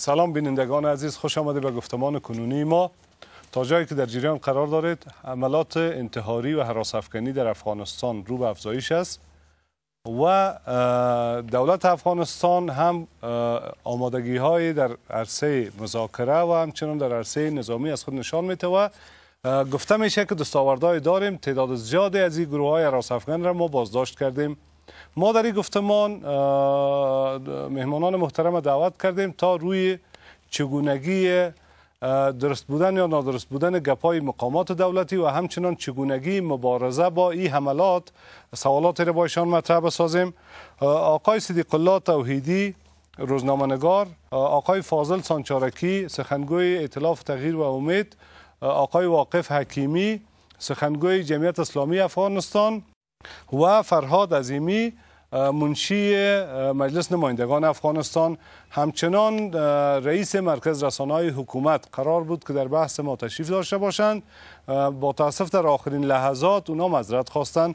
سلام بینندگان عزیز خوش آمده به گفتمان کنونی ما تا جایی که در جریان قرار دارید عملات انتحاری و حراس افکنی در افغانستان رو به افزایش است و دولت افغانستان هم آمادگی های در عرصه مذاکره و همچنان در عرصه نظامی از خود نشان می و گفته میشه که دستاوردهای داریم تعداد زیادی از این گروه های حراس افغان را ما بازداشت کردیم ما در این گفتمان مهمانان محترم دعوت کردیم تا روی چگونگی درست بودن یا نادرست بودن گپای مقامات دولتی و همچنان چگونگی مبارزه با این حملات سوالات را با مطرح بسازیم آقای صدیق الله توحیدی روزنامه‌نگار آقای فاضل سانچارکی سخنگوی ائتلاف تغییر و امید آقای واقف حکیمی سخنگوی جمعیت اسلامی افغانستان و فرهاد عظیمی منشی مجلس نمایندگان افغانستان همچنان رئیس مرکز رسانه های حکومت قرار بود که در بحث ما تشریف داشته باشند با تاسف در آخرین لحظات اونا مذرت خواستند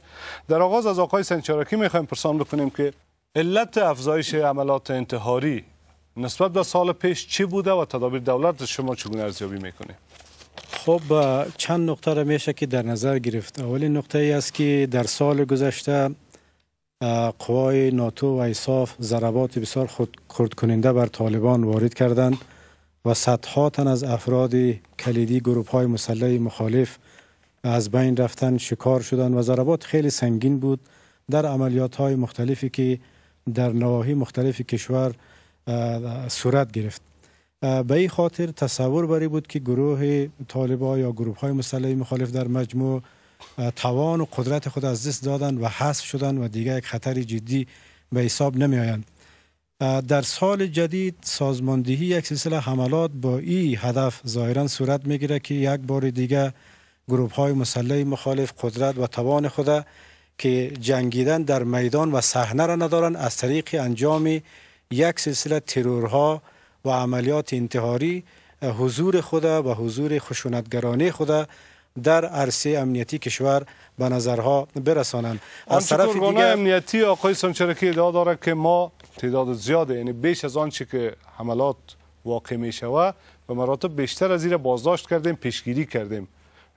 در آغاز از آقای سنچارکی میخوایم پرسان بکنیم که علت افزایش عملات انتحاری نسبت به سال پیش چی بوده و تدابیر دولت شما چگونه ارزیابی میکنیم خب چند نقطه را میشه که در نظر گرفت اولین نقطه ای است که در سال گذشته قوای ناتو و ایساف ضربات بسیار خود کننده بر طالبان وارد کردند و صدها تن از افراد کلیدی گروپ های مسلح مخالف از بین رفتن شکار شدند و ضربات خیلی سنگین بود در عملیات های مختلفی که در نواحی مختلف کشور صورت گرفت به این خاطر تصور بری بود که گروه طالبا یا گروه های مسلح مخالف در مجموع توان و قدرت خود از دست دادن و حذف شدن و دیگر یک خطر جدی به حساب نمی آیند در سال جدید سازماندهی یک سلسله حملات با این هدف ظاهرا صورت میگیره که یک بار دیگه گروه های مسلح مخالف قدرت و توان خود که جنگیدن در میدان و صحنه را ندارن از طریق انجام یک سلسله ترورها و عملیات انتحاری حضور خود و حضور خشونتگرانه خود در عرصه امنیتی کشور به نظرها برسانند از طرف دیگر امنیتی آقای سانچرکی ادعا داره که ما تعداد زیاده یعنی بیش از آنچه که حملات واقع می شود به مراتب بیشتر از را بازداشت کردیم پیشگیری کردیم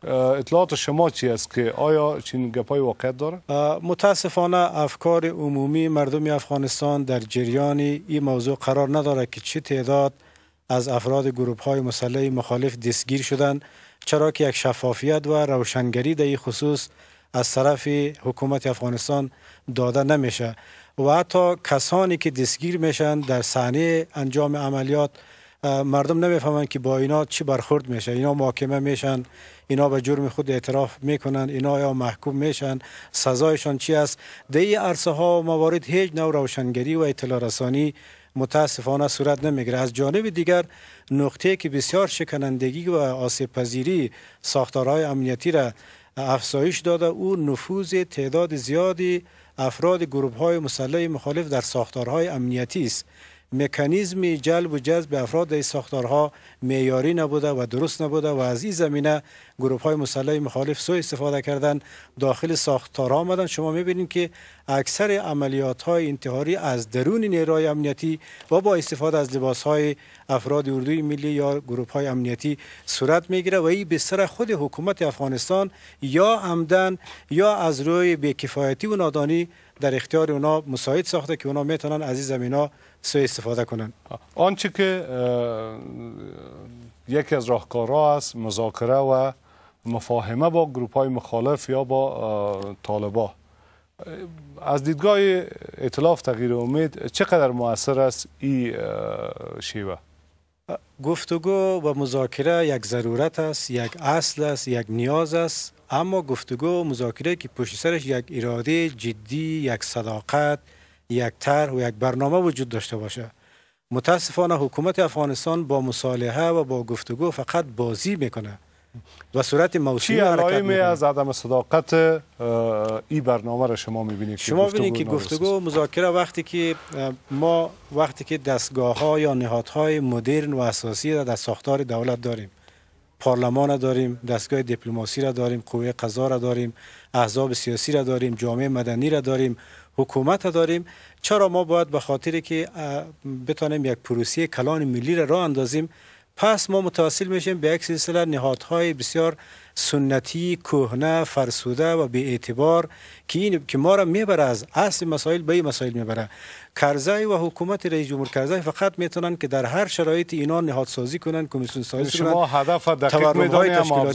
اطلاعات شما چی است که آیا چین گپای واقعیت داره متاسفانه افکار عمومی مردم افغانستان در جریان این موضوع قرار نداره که چه تعداد از افراد گروپ های مسلح مخالف دستگیر شدن چرا که یک شفافیت و روشنگری در این خصوص از طرف حکومت افغانستان داده نمیشه و حتی کسانی که دستگیر میشن در صحنه انجام عملیات مردم نمیفهمن که با اینا چی برخورد میشه اینا محاکمه میشن اینا به جرم خود اعتراف میکنن اینا یا محکوم میشن سزایشان چی است در این ها و موارد هیچ نوع روشنگری و اطلاع رسانی متاسفانه صورت نمیگیره از جانب دیگر نقطه که بسیار شکنندگی و آسیب پذیری ساختارهای امنیتی را افزایش داده او نفوذ تعداد زیادی افراد گروه های مسلح مخالف در ساختارهای امنیتی است مکانیزم جلب و جذب افراد در ساختارها معیاری نبوده و درست نبوده و از این زمینه گروه های مسلح مخالف سو استفاده کردن داخل ساختارها آمدن شما میبینید که اکثر عملیات های انتحاری از درون نیروهای امنیتی و با استفاده از لباس های افراد اردوی ملی یا گروه های امنیتی صورت میگیره و این به سر خود حکومت افغانستان یا عمدن یا از روی بیکفایتی و نادانی در اختیار اونا مساعد ساخته که اونا میتونن از این سوء استفاده کنند آنچه که یکی از راهکارها است مذاکره و مفاهمه با گروپ های مخالف یا با طالبا از دیدگاه اطلاف تغییر امید چقدر مؤثر است این شیوه گفتگو و مذاکره یک ضرورت است یک اصل است یک نیاز است اما گفتگو و مذاکره که پشت سرش یک اراده جدی یک صداقت یک طرح و یک برنامه وجود داشته باشه متاسفانه حکومت افغانستان با مصالحه و با گفتگو فقط بازی میکنه و صورت حرکت می از عدم صداقت ای برنامه را شما میبینید شما ببینید که گفتگو مذاکره وقتی که ما وقتی که دستگاه ها یا نهادهای مدرن و اساسی را در ساختار دولت داریم پارلمان را داریم دستگاه دیپلماسی را داریم قوه قضا را داریم احزاب سیاسی را داریم جامعه مدنی را داریم حکومت را داریم چرا ما باید به خاطر که بتانیم یک پروسی کلان ملی را راه اندازیم پس ما متواصل میشیم به یک سلسله نهادهای بسیار سنتی کهنه فرسوده و به اعتبار که این که ما را میبره از اصل مسائل به این مسائل میبره کرزای و حکومت رئیس جمهور کرزای فقط میتونن که در هر شرایط اینا نهادسازی سازی کنن کمیسیون سازی کنن شما هدف دقیق میدونید اما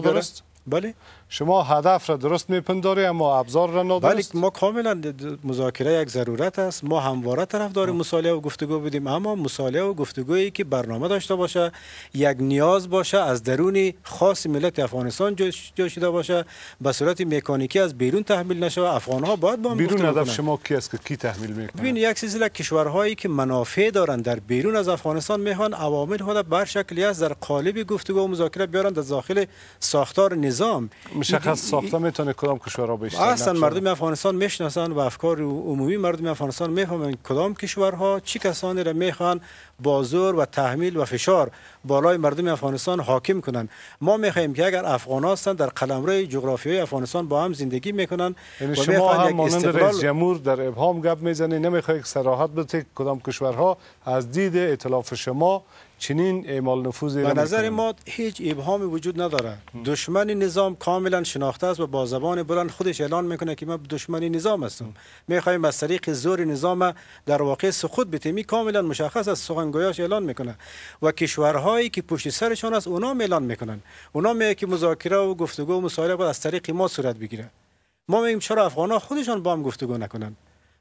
درست بله شما هدف را درست میپنداری اما ابزار را نادرست ولی ما کاملا مذاکره یک ضرورت است ما همواره طرفدار مصالحه و گفتگو بودیم اما مصالحه و گفتگویی که برنامه داشته باشه یک نیاز باشه از درون خاص ملت افغانستان جو شده باشه به صورت مکانیکی از بیرون تحمیل نشه افغان ها باید با هم بیرون هدف شما کی است که کی تحمیل میکنه ببین یک سلسله کشورهایی که منافع دارند در بیرون از افغانستان میخوان عوامل خود بر شکلی است در قالب گفتگو و مذاکره بیارند در داخل ساختار نظام مشخص ساخته میتونه کدام را بیشتر اصلا مردم افغانستان میشناسن و افکار عمومی مردم افغانستان میفهمن کدام کشورها چی کسانی را میخوان با زور و تحمیل و فشار بالای مردم افغانستان حاکم کنند ما میخواهیم که اگر افغان هستن در قلمرو جغرافیایی افغانستان با هم زندگی میکنن یعنی شما هم مانند رئیس جمهور در ابهام گپ میزنی نمیخواهید صراحت بده کدام کشورها از دید اطلاف شما چنین اعمال نفوذ به نظر ما هیچ ابهامی وجود نداره دشمن نظام کاملا شناخته است و با زبان بلند خودش اعلان میکنه که ما دشمن نظام هستم میخوایم از طریق زور نظام در واقع سقوط بتیم کاملا مشخص از سخنگویاش اعلان میکنه و کشورهایی که پشت سرشان است اونا اعلان میکنن اونا میگه که مذاکره و گفتگو و مصالحه باید از طریق ما صورت بگیره ما میگیم چرا افغان ها خودشان با هم گفتگو نکنن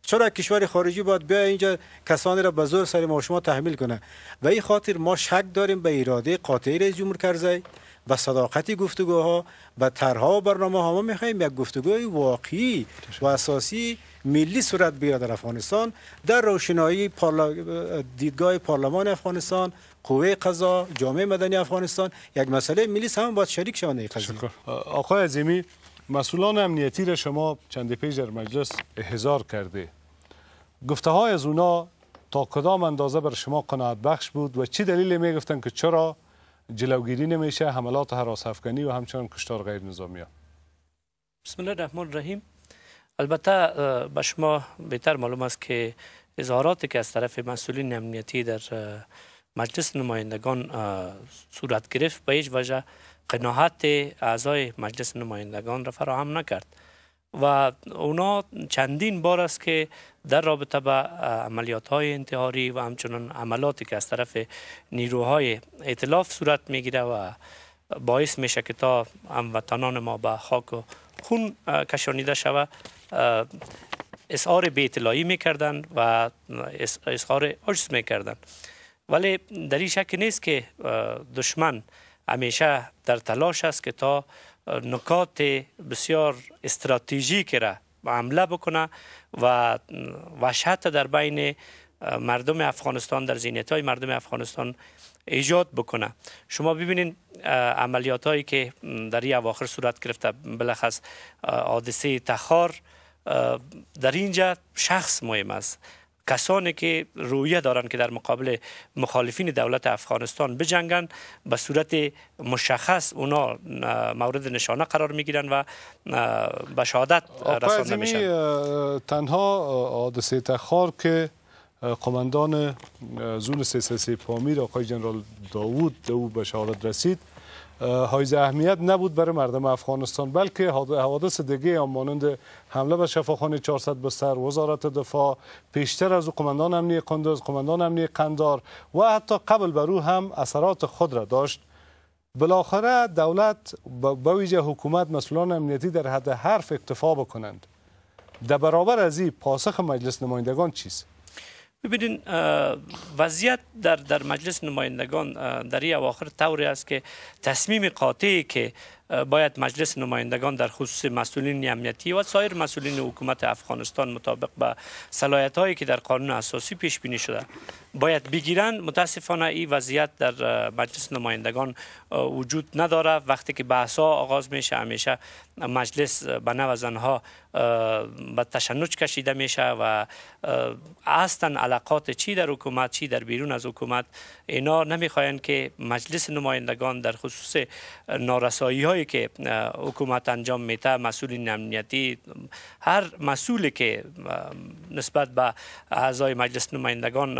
چرا کشور خارجی باید بیا اینجا کسانی را به زور سر ما شما تحمیل کنه و این خاطر ما شک داریم به اراده قاطعی رئیس جمهور کرزی به صداقت گفتگوها به طرها و برنامه ها ما یک گفتگوی واقعی و اساسی ملی صورت بیاد در افغانستان در روشنایی دیدگاه پارلمان افغانستان قوه قضا جامعه مدنی افغانستان یک مسئله ملی هم باید شریک شوند آقای عظیمی مسئولان امنیتی را شما چند پیش در مجلس احضار کرده گفته های از اونا تا کدام اندازه بر شما قناعت بخش بود و چه دلیل میگفتن که چرا جلوگیری نمیشه حملات حراس افغانی و همچنان کشتار غیر نظامی ها بسم الله الرحمن الرحیم البته به شما بهتر معلوم است که اظهاراتی که از طرف مسئولین امنیتی در مجلس نمایندگان صورت گرفت به هیچ وجه قناعت اعضای مجلس نمایندگان را فراهم نکرد و اونا چندین بار است که در رابطه به عملیات های انتحاری و همچنان عملاتی که از طرف نیروهای اطلاف صورت میگیره و باعث میشه که تا هموطنان ما به خاک و خون کشانیده شوه اظهار به اطلاعی میکردن و اظهار عجز میکردن ولی در این شک نیست که دشمن همیشه در تلاش است که تا نکات بسیار استراتژیک را حمله بکنه و وحشت در بین مردم افغانستان در زینت های مردم افغانستان ایجاد بکنه شما ببینید عملیات هایی که در این اواخر صورت گرفته بلخص حادثه تخار در اینجا شخص مهم است کسانی که رویه دارند که در مقابل مخالفین دولت افغانستان بجنگند به صورت مشخص اونا مورد نشانه قرار میگیرند و به شهادت رسانده میشن تنها حادثه تخار که قماندان زون سی پامیر آقای جنرال داوود به شهادت رسید حایز اهمیت نبود برای مردم افغانستان بلکه حوادث دیگه هم مانند حمله به شفاخانه 400 بستر وزارت دفاع پیشتر از قماندان امنی قندوز قماندان امنی قندار و حتی قبل برو هم اثرات خود را داشت بالاخره دولت با ویژه حکومت مسئولان امنیتی در حد حرف اکتفا بکنند در برابر از این پاسخ مجلس نمایندگان چیست ببینین وضعیت در در مجلس نمایندگان در این اواخر طوری است که تصمیم قاطعی که باید مجلس نمایندگان در خصوص مسئولین امنیتی و سایر مسئولین حکومت افغانستان مطابق به صلاحیت هایی که در قانون اساسی پیش بینی شده باید بگیرند متاسفانه این وضعیت در مجلس نمایندگان وجود نداره وقتی که بحث ها آغاز میشه همیشه مجلس به نو زنها به تشنج کشیده میشه و اصلا علاقات چی در حکومت چی در بیرون از حکومت اینا نمیخواین که مجلس نمایندگان در خصوص نارسایی هایی که حکومت انجام میته مسئولین امنیتی هر مسئولی که نسبت به اعضای مجلس نمایندگان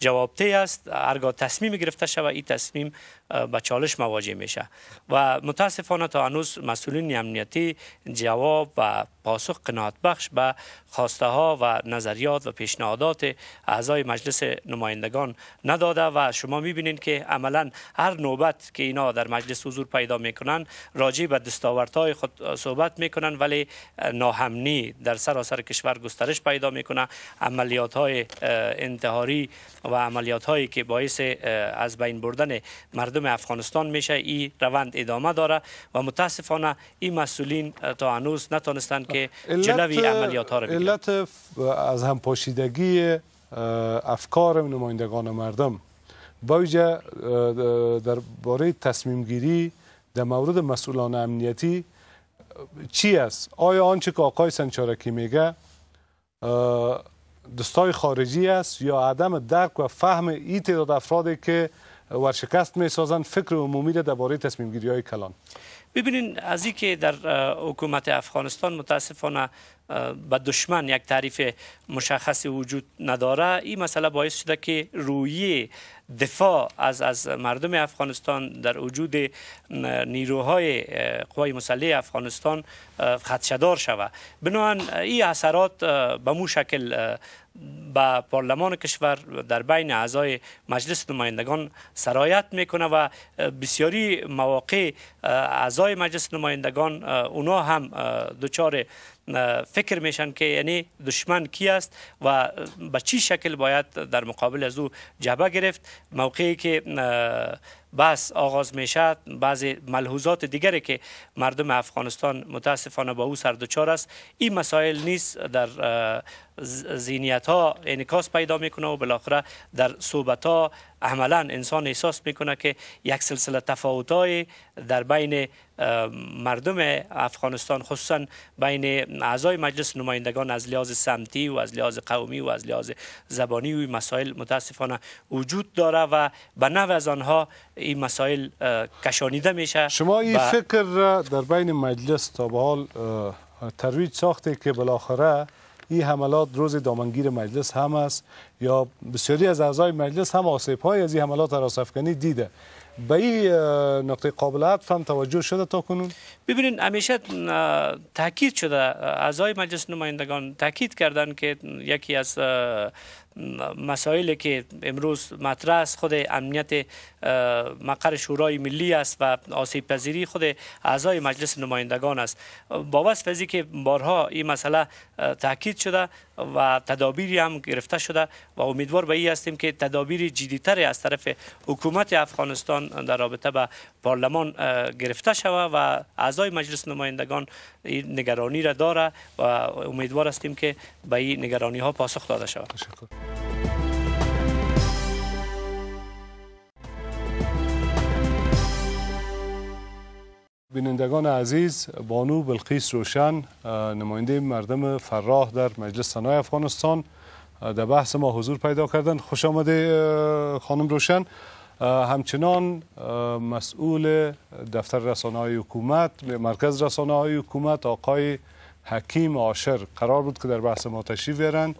جوابته است هرگاه تصمیم گرفته شود این تصمیم با چالش مواجه میشه و متاسفانه تا هنوز مسئولین امنیتی جواب و پاسخ قناعت بخش به خواسته ها و نظریات و پیشنهادات اعضای مجلس نمایندگان نداده و شما میبینید که عملا هر نوبت که اینا در مجلس حضور پیدا میکنن راجع به دستاوردهای خود صحبت میکنن ولی ناهمنی در سراسر کشور گسترش پیدا میکنه عملیات های انتحاری و عملیات هایی که باعث از بین بردن مردم افغانستان میشه این روند ادامه داره و متاسفانه این مسئولین تا هنوز نتونستن که جلوی عملیات ها رو بگیرن علت از هم پاشیدگی افکار نمایندگان مردم با در باره تصمیم گیری در مورد مسئولان امنیتی چی است آیا آنچه که آقای سنچارکی میگه دستای خارجی است یا عدم درک و فهم ای تعداد افرادی که ورشکست می فکر عمومی در درباره تصمیم گیری های کلان ببینین از این که در حکومت افغانستان متاسفانه به دشمن یک تعریف مشخصی وجود نداره این مسئله باعث شده که روی دفاع از از مردم افغانستان در وجود نیروهای قوای مسلح افغانستان خدشدار شود بنابراین این اثرات به مو شکل به پارلمان کشور در بین اعضای مجلس نمایندگان سرایت میکنه و بسیاری مواقع اعضای مجلس نمایندگان اونا هم دچار فکر میشن که یعنی دشمن کی است و به چی شکل باید در مقابل از او جبه گرفت موقعی که بس آغاز میشد بعضی ملحوظات دیگری که مردم افغانستان متاسفانه با او سردوچار است این مسائل نیست در ذهنیت ها انکاس پیدا میکنه و بالاخره در صحبت ها عملا انسان احساس میکنه که یک سلسله تفاوتای در بین مردم افغانستان خصوصا بین اعضای مجلس نمایندگان از لحاظ سمتی و از لحاظ قومی و از لحاظ زبانی و مسائل متاسفانه وجود داره و به نوع از آنها این مسائل کشانیده میشه شما این فکر در بین مجلس تا به حال ترویج ساخته که بالاخره این حملات روز دامنگیر مجلس هم است یا بسیاری از اعضای مجلس هم آسیب های از این حملات افغانی دیده به این نقطه قابل عطف هم توجه شده تا کنون ببینید همیشه تاکید شده اعضای مجلس نمایندگان تاکید کردن که یکی از مسائلی که امروز مطرح است خود امنیت مقر شورای ملی است و آسیب پذیری خود اعضای مجلس نمایندگان است با وصف که بارها این مسئله تاکید شده و تدابیری هم گرفته شده و امیدوار به این هستیم که تدابیر جدیتری از طرف حکومت افغانستان در رابطه به پارلمان گرفته شوه و اعضای مجلس نمایندگان این نگرانی را داره و امیدوار هستیم که به این نگرانی ها پاسخ داده شود بینندگان عزیز بانو بلقیس روشن نماینده مردم فراه در مجلس سنای افغانستان در بحث ما حضور پیدا کردن خوش آمده خانم روشن همچنان مسئول دفتر رسانه های حکومت مرکز رسانه های حکومت آقای حکیم عاشر قرار بود که در بحث ما تشریف بیارند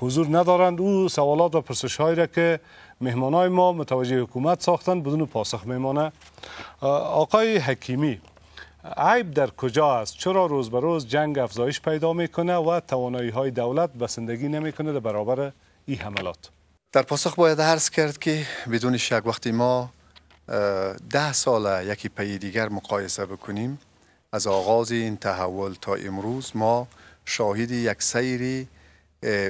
حضور ندارند او سوالات و پرسش هایی را که مهمانای ما متوجه حکومت ساختن بدون پاسخ میمانه آقای حکیمی عیب در کجا است چرا روز به روز جنگ افزایش پیدا میکنه و توانایی های دولت بسندگی نمیکنه در برابر این حملات در پاسخ باید عرض کرد که بدون شک وقتی ما ده سال یکی پی دیگر مقایسه بکنیم از آغاز این تحول تا امروز ما شاهد یک سیری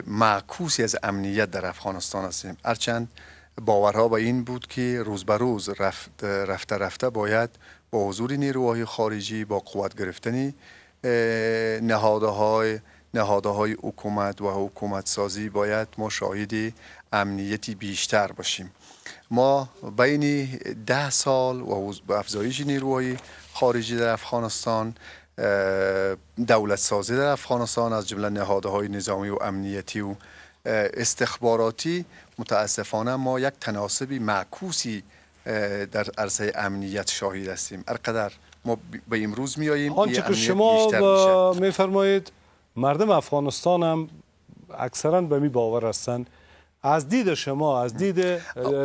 معکوسی از امنیت در افغانستان هستیم هرچند باورها با این بود که روز به روز رفت رفته رفته باید با حضور نیروهای خارجی با قوت گرفتن نهادهای های حکومت و حکومت سازی باید ما شاهد امنیتی بیشتر باشیم ما بین ده سال و افزایش نیروهای خارجی در افغانستان دولت سازی در افغانستان از جمله های نظامی و امنیتی و استخباراتی متاسفانه ما یک تناسبی معکوسی در عرصه امنیت شاهد هستیم هرقدر ما به امروز میاییم آنچه که شما میفرمایید مردم افغانستان هم اکثرا به می باور هستند از دید شما از دید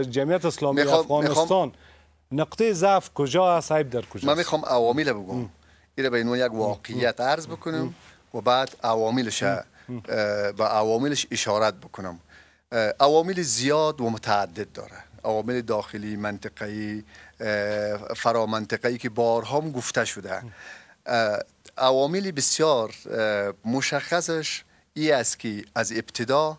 جمعیت اسلامی افغانستان نقطه ضعف کجا است عیب در کجا من میخوام عوامل بگم این به عنوان یک واقعیت عرض بکنم و بعد عواملش به عواملش اشارت بکنم عوامل زیاد و متعدد داره عوامل داخلی منطقه‌ای فرامنطقه‌ای که بارها هم گفته شده عوامل بسیار مشخصش ای است که از ابتدا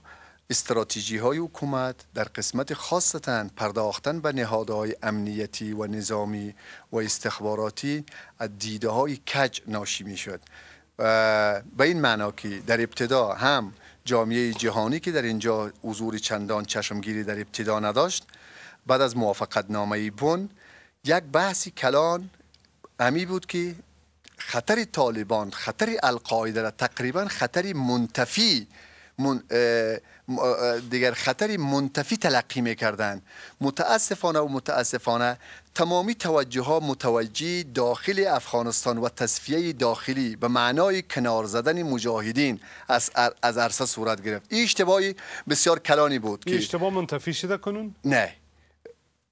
استراتژی های حکومت در قسمت خاصتا پرداختن به نهادهای امنیتی و نظامی و استخباراتی از دیده های کج ناشی می شد به این معنا که در ابتدا هم جامعه جهانی که در اینجا حضور چندان چشمگیری در ابتدا نداشت بعد از موافقت نامه بون یک بحثی کلان امی بود که خطر طالبان خطر القاعده تقریبا خطر منتفی دیگر خطری منتفی تلقی می کردن متاسفانه و متاسفانه تمامی توجه ها متوجه داخل افغانستان و تصفیه داخلی به معنای کنار زدن مجاهدین از, از عرصه صورت گرفت این اشتباهی بسیار کلانی بود این اشتباه منتفی شده کنون؟ نه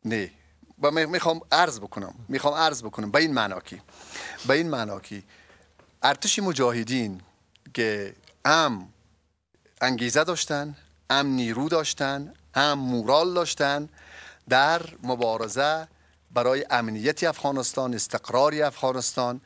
نه و میخوام عرض بکنم میخوام عرض بکنم به این معنا به این معنا ارتش مجاهدین که هم انگیزه داشتن هم نیرو داشتن هم مورال داشتن در مبارزه برای امنیت افغانستان استقرار افغانستان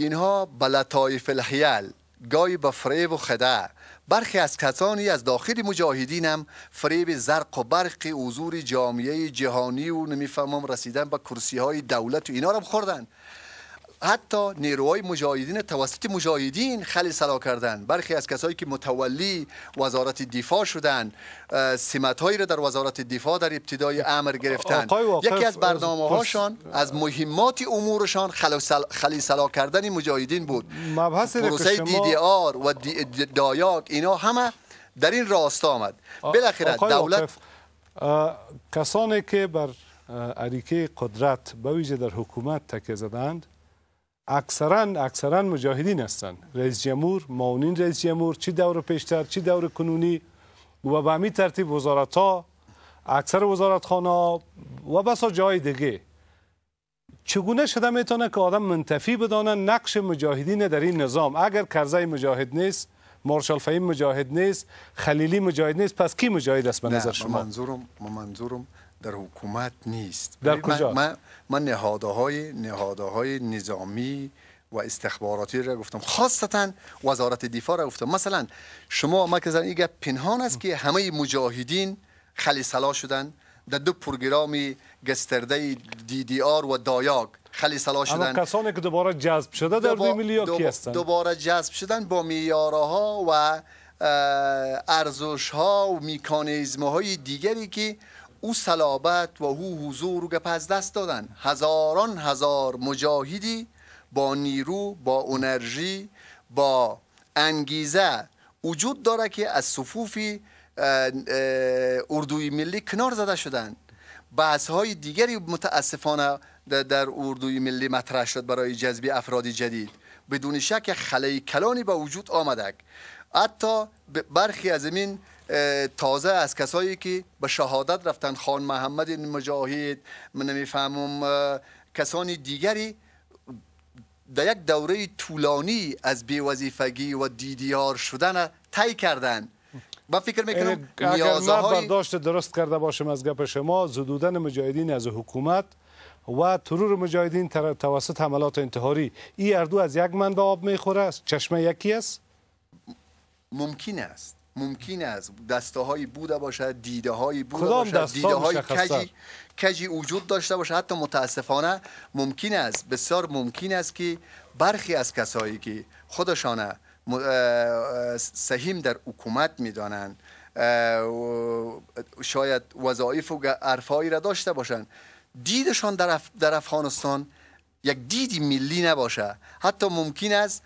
اینها بلطایف الحیل با به فریب و خدع برخی از کسانی از داخل مجاهدین هم فریب زرق و برق حضور جامعه جهانی و نمیفهمم رسیدن به کرسی های دولت و اینا رو خوردن حتی نیروهای مجاهدین توسط مجاهدین خلی سلا کردن برخی از کسایی که متولی وزارت دفاع شدن سمت هایی را در وزارت دفاع در ابتدای امر گرفتن یکی از برنامه هاشان از مهمات امورشان خلی سلا کردن مجاهدین بود پروسه دی دی آر و دی دایاک اینا همه در این راست آمد بالاخره دولت کسانی که بر عریکه قدرت به ویژه در حکومت تکیه زدند اکثرا اکثرا مجاهدین هستند رئیس جمهور ماونین رئیس جمهور چی دور پیشتر چی دور کنونی و به همین ترتیب وزارت ها اکثر وزارت خانه و بسا جای دیگه چگونه شده میتونه که آدم منتفی بدانه نقش مجاهدین در این نظام اگر کرزه مجاهد نیست مارشال فهیم مجاهد نیست خلیلی مجاهد نیست پس کی مجاهد است به نظر شما منظورم منظورم در حکومت نیست در کجا من نهاده های نهاده های نظامی و استخباراتی را گفتم خاصتا وزارت دفاع را گفتم مثلا شما ما که پنهان است که همه مجاهدین خلی خلیصلا شدن در دو پروگرام گسترده دی دی آر و دایاگ خلیصلا شدن کسانی که دوباره جذب شده در دو میلیارد کی دوباره جذب شدن با میاره ها و ارزش ها و میکانیزم های دیگری که او صلابت و او حضور رو از دست دادن هزاران هزار مجاهدی با نیرو با انرژی با انگیزه وجود داره که از صفوف اردوی ملی کنار زده شدن بحث های دیگری متاسفانه در اردوی ملی مطرح شد برای جذب افراد جدید بدون شک خلای کلانی به وجود آمدک حتی برخی از این تازه از کسایی که به شهادت رفتن خان محمد مجاهد من نمیفهمم کسانی دیگری در یک دوره طولانی از بیوظیفگی و دیدیار شدن تای کردن و فکر میکنم نیازه های... برداشت درست کرده باشم از گپ شما زدودن مجاهدین از حکومت و ترور مجاهدین توسط حملات انتحاری این اردو از یک منبع آب میخوره است چشمه یکی است ممکن است ممکن است دسته های بوده باشد دیده بوده باشد های کجی کجی وجود داشته باشد حتی متاسفانه ممکن است بسیار ممکن است که برخی از کسایی که خودشان سهیم در حکومت میدانند شاید وظایف و عرفایی را داشته باشند دیدشان در, در افغانستان یک دیدی ملی نباشه حتی ممکن است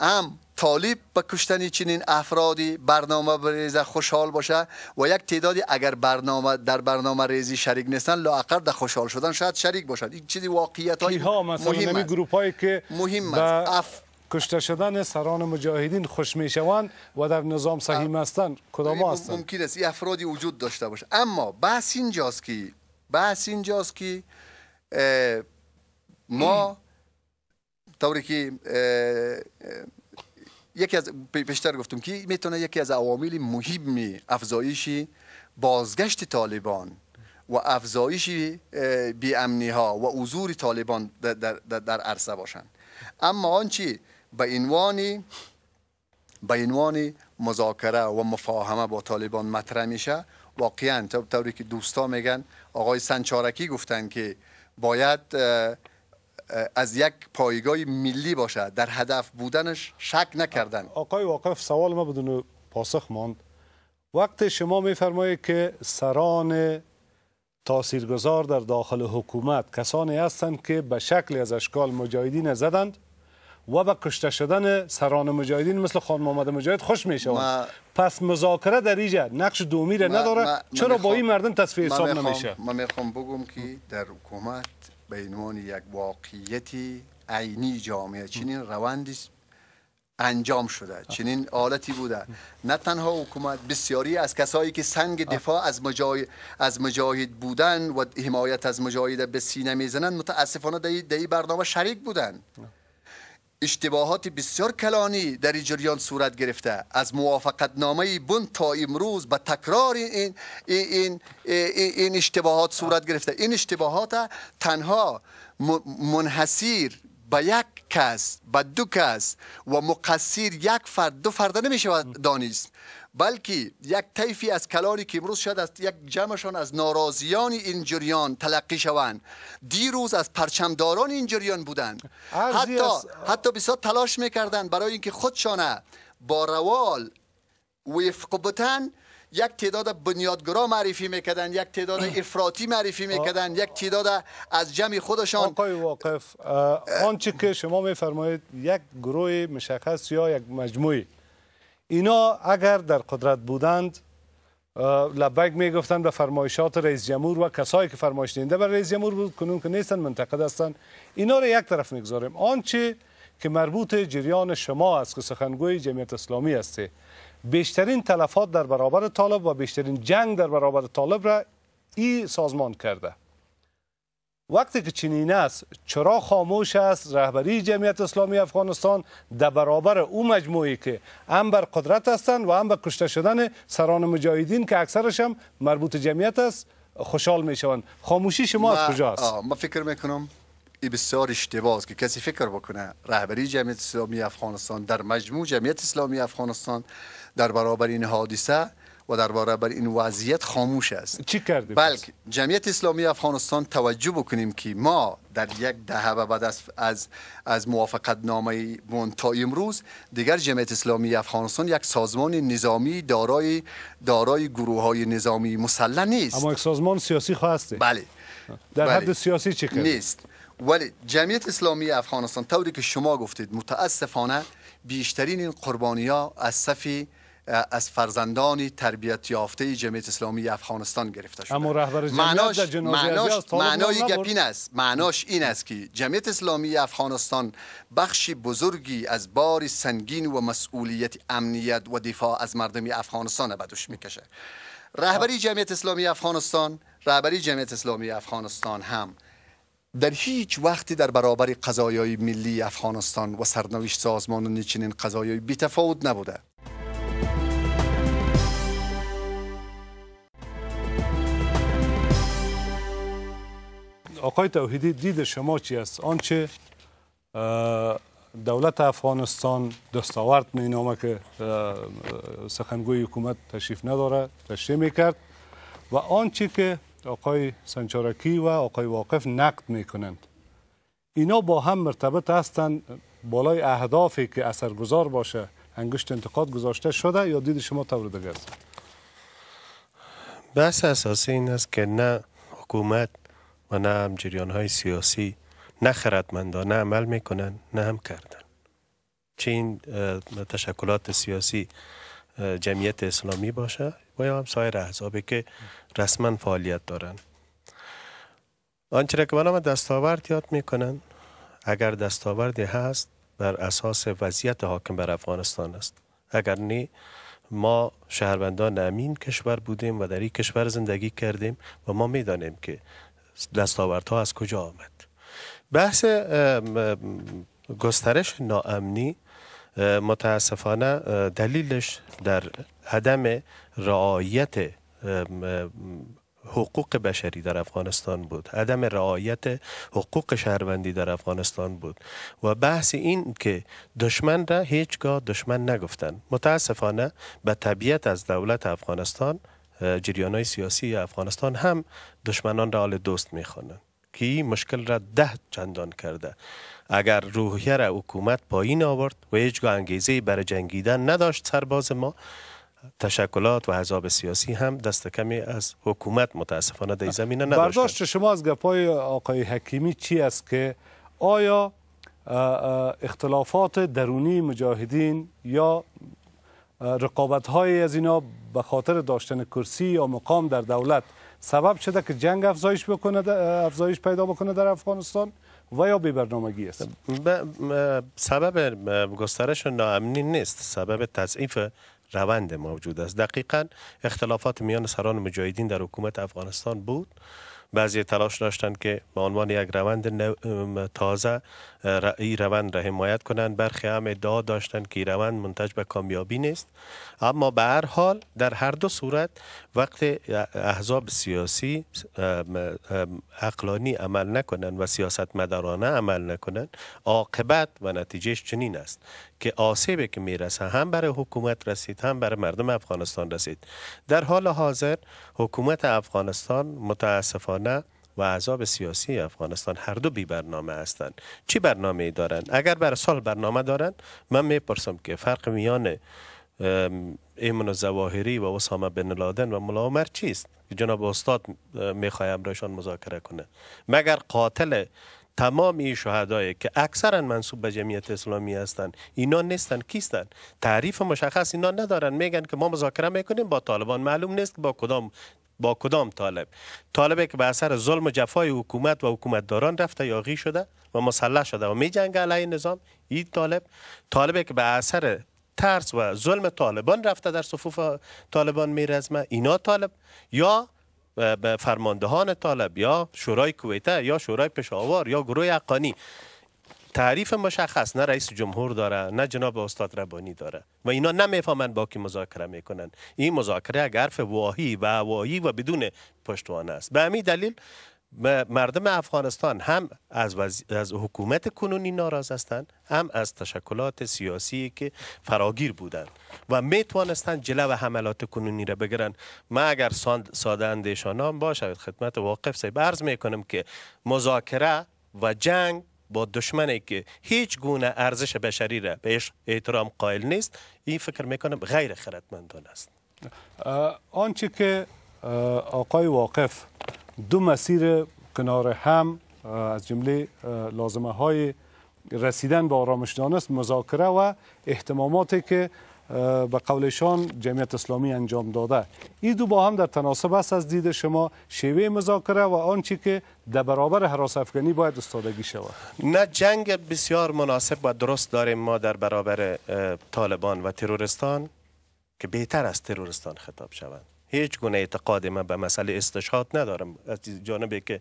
هم طالب به کشتن چنین افرادی برنامه بریزه خوشحال باشه و یک تعدادی اگر برنامه در برنامه ریزی شریک نیستن لاقل در خوشحال شدن شاید شریک باشند این چیزی واقعیت های مهم گروپ هایی که مهم است کشته شدن سران مجاهدین خوش می شوند و در نظام صحیم هستند کدام هستند ممکن است این افرادی وجود داشته باشه اما بحث اینجاست که بحث اینجاست که ما طوری که یکی از پیشتر گفتم که میتونه یکی از عوامل مهم افزایشی بازگشت طالبان و افزایش امنی ها و حضور طالبان در, در, در عرصه باشند اما آنچه به عنوان به عنوان مذاکره و مفاهمه با طالبان مطرح میشه واقعا طوری که دوستا میگن آقای سنچارکی گفتن که باید از یک پایگاه ملی باشد در هدف بودنش شک نکردن آقای واقف سوال ما بدون پاسخ ماند وقتی شما میفرمایید که سران تاثیرگذار در داخل حکومت کسانی هستند که به شکل از اشکال مجاهدین زدند و به کشته شدن سران مجاهدین مثل خان محمد مجاهد خوش میشه پس مذاکره در اینجا نقش دومی نداره ما چرا با این مردم تصفیه حساب نمیشه من میخوام بگم که در حکومت به عنوان یک واقعیتی عینی جامعه چنین روندی انجام شده چنین آلتی بوده نه تنها حکومت بسیاری از کسایی که سنگ دفاع از مجاهد, از مجاهد بودن و حمایت از مجاهد به سینه میزنن متاسفانه در این برنامه شریک بودن اشتباهات بسیار کلانی در این جریان صورت گرفته از موافقتنامه بن تا امروز به تکرار این این این اشتباهات صورت گرفته این اشتباهات تنها منحصیر به یک کس به دو کس و مقصیر یک فرد دو فرد نمیشه شود بلکه یک طیفی از کلانی که امروز شاید است یک جمعشان از ناراضیان این جریان تلقی شوند دیروز از پرچمداران این جریان بودند حتی حتی بسیار تلاش میکردند برای اینکه خودشان با روال وفق بتن یک تعداد بنیادگرا معرفی میکردند یک تعداد افراطی معرفی میکردن یک تعداد از جمع خودشان آقای واقف آنچه که شما میفرمایید یک گروه مشخص یا یک مجموعی اینا اگر در قدرت بودند لبیک میگفتند به فرمایشات رئیس جمهور و کسایی که فرمایش دهنده بر رئیس جمهور بود کنون که نیستن منتقد هستند اینا رو یک طرف میگذاریم آنچه که مربوط جریان شما است که سخنگوی جمعیت اسلامی هستی بیشترین تلفات در برابر طالب و بیشترین جنگ در برابر طالب را ای سازمان کرده وقتی که چنین است چرا خاموش است رهبری جمعیت اسلامی افغانستان در برابر او مجموعی که هم بر قدرت هستند و هم به کشته شدن سران مجاهدین که اکثرش هم مربوط جمعیت است خوشحال می شوند خاموشی شما از کجاست ما فکر میکنم این بسیار اشتباه که کسی فکر بکنه رهبری جمعیت اسلامی افغانستان در مجموع جمعیت اسلامی افغانستان در برابر این حادثه و درباره بر این وضعیت خاموش است چی کردیم؟ بلکه جمعیت اسلامی افغانستان توجه بکنیم که ما در یک دهه بعد از از از موافقت نامه مون تا امروز دیگر جمعیت اسلامی افغانستان یک سازمان نظامی دارای دارای گروه های نظامی مسلح نیست اما یک سازمان سیاسی خواسته بله در حد بله. سیاسی چی نیست ولی جمعیت اسلامی افغانستان طوری که شما گفتید متاسفانه بیشترین این قربانی از از فرزندانی تربیت یافته جمعیت اسلامی افغانستان گرفته شده اما رهبر معناش در معناش معنای گپین است معناش این است که جمعیت اسلامی افغانستان بخشی بزرگی از بار سنگین و مسئولیت امنیت و دفاع از مردم افغانستان به دوش میکشه رهبری جمعیت اسلامی افغانستان رهبری جمعیت اسلامی افغانستان هم در هیچ وقتی در برابر قضایای ملی افغانستان و سرنوشت سازمان و چنین قضایای بیتفاوت نبوده آقای توحیدی دید شما چی است آنچه دولت افغانستان دستاورد می نامه که سخنگوی حکومت تشریف نداره تشریف می کرد و آنچه که آقای سنچارکی و آقای واقف نقد می کنند اینا با هم مرتبط هستند بالای اهدافی که اثرگذار باشه انگشت انتقاد گذاشته شده یا دید شما طور دیگه است اساسی این است که نه حکومت و نه هم جریان های سیاسی نه نه عمل میکنن نه هم کردن چه این تشکلات سیاسی جمعیت اسلامی باشه و یا هم سایر احزابی که رسما فعالیت دارن آنچه را که به دستاورد یاد میکنن اگر دستاوردی هست بر اساس وضعیت حاکم بر افغانستان است اگر نی ما شهروندان امین کشور بودیم و در این کشور زندگی کردیم و ما میدانیم که دستاوردها از کجا آمد بحث گسترش ناامنی متاسفانه دلیلش در عدم رعایت حقوق بشری در افغانستان بود عدم رعایت حقوق شهروندی در افغانستان بود و بحث این که دشمن را هیچگاه دشمن نگفتن متاسفانه به طبیعت از دولت افغانستان جریان های سیاسی افغانستان هم دشمنان را حال دوست میخوانند که این مشکل را ده چندان کرده اگر روحیه را حکومت پایین آورد و هیچگاه انگیزه برای جنگیدن نداشت سرباز ما تشکلات و حضاب سیاسی هم دست کمی از حکومت متاسفانه در زمینه نداشت برداشت شما از گپای آقای حکیمی چی است که آیا اختلافات درونی مجاهدین یا رقابت های از اینا به خاطر داشتن کرسی یا مقام در دولت سبب شده که جنگ افزایش افزایش پیدا بکنه در افغانستان و یا بی برنامگی است سبب گسترش ناامنی نیست سبب تضعیف روند موجود است دقیقا اختلافات میان سران مجاهدین در حکومت افغانستان بود بعضی تلاش داشتند که به عنوان یک روند تازه این روند را حمایت کنند برخی هم ادعا داشتند که روند منتج به کامیابی نیست اما به هر حال در هر دو صورت وقت احزاب سیاسی اقلانی عمل نکنند و سیاست مدارانه عمل نکنند عاقبت و نتیجهش چنین است که آسیبی که میرسه هم برای حکومت رسید هم برای مردم افغانستان رسید در حال حاضر حکومت افغانستان متاسفانه و عذاب سیاسی افغانستان هر دو بی برنامه هستند چی برنامه ای دارند اگر بر سال برنامه دارند من میپرسم که فرق میان ایمن زواهری و اسامه بن لادن و ملا عمر چیست جناب استاد میخوایم رایشان مذاکره کنه مگر قاتل تمامی شهدایی که اکثرا منصوب به جمعیت اسلامی هستند اینا نیستن کیستن تعریف مشخص اینا ندارن میگن که ما مذاکره میکنیم با طالبان معلوم نیست با کدام با کدام طالب طالبی که به اثر ظلم و جفای حکومت و حکومتداران رفته یاغی شده و مسلح شده و میجنگه علیه نظام این طالب طالبی که به اثر ترس و ظلم طالبان رفته در صفوف طالبان میرزمه اینا طالب یا به فرماندهان طالب یا شورای کویته یا شورای پشاور یا گروه اقانی تعریف مشخص نه رئیس جمهور داره نه جناب استاد ربانی داره و اینا نمیفهمند با کی مذاکره میکنن این مذاکره اگر حرف واهی و هوایی و بدون پشتوانه است به همین دلیل مردم افغانستان هم از, از حکومت کنونی ناراض هستند هم از تشکلات سیاسی که فراگیر بودند و می توانستند جلو حملات کنونی را بگیرند ما اگر ساند... ساده اندیشانان باشد خدمت واقف سیب برز می کنم که مذاکره و جنگ با دشمنی که هیچ گونه ارزش بشری را بهش احترام قائل نیست این فکر میکنم غیر خردمندان است آنچه که آقای واقف دو مسیر کنار هم از جمله لازمه های رسیدن به آرامش دانست مذاکره و احتماماتی که به قولشان جمعیت اسلامی انجام داده این دو با هم در تناسب است از دید شما شیوه مذاکره و آنچه که در برابر حراس افغانی باید استادگی شود نه جنگ بسیار مناسب و درست داریم ما در برابر طالبان و ترورستان که بهتر از ترورستان خطاب شود هیچ گونه اعتقادی من به مسئله استشهاد ندارم از جانبی که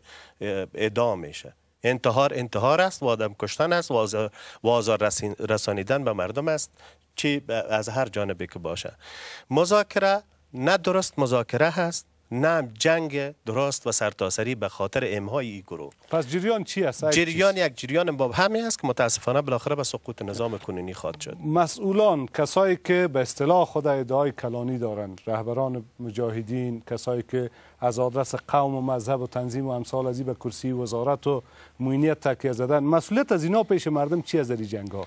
ادعا میشه انتحار انتحار است و آدم کشتن است و آزار رسانیدن به مردم است چی از هر جانبی که باشه مذاکره نه درست مذاکره هست نه جنگ درست و سرتاسری به خاطر امهای این گروه پس جریان چی است جریان یک جریان باب همه است که متاسفانه بالاخره به سقوط نظام کنونی خواد شد مسئولان کسایی که به اصطلاح خود ادعای کلانی دارند رهبران مجاهدین کسایی که از آدرس قوم و مذهب و تنظیم و امثال ازی به کرسی وزارت و موینیت تکیه زدن مسئولیت از اینا پیش مردم چی از در جنگ ها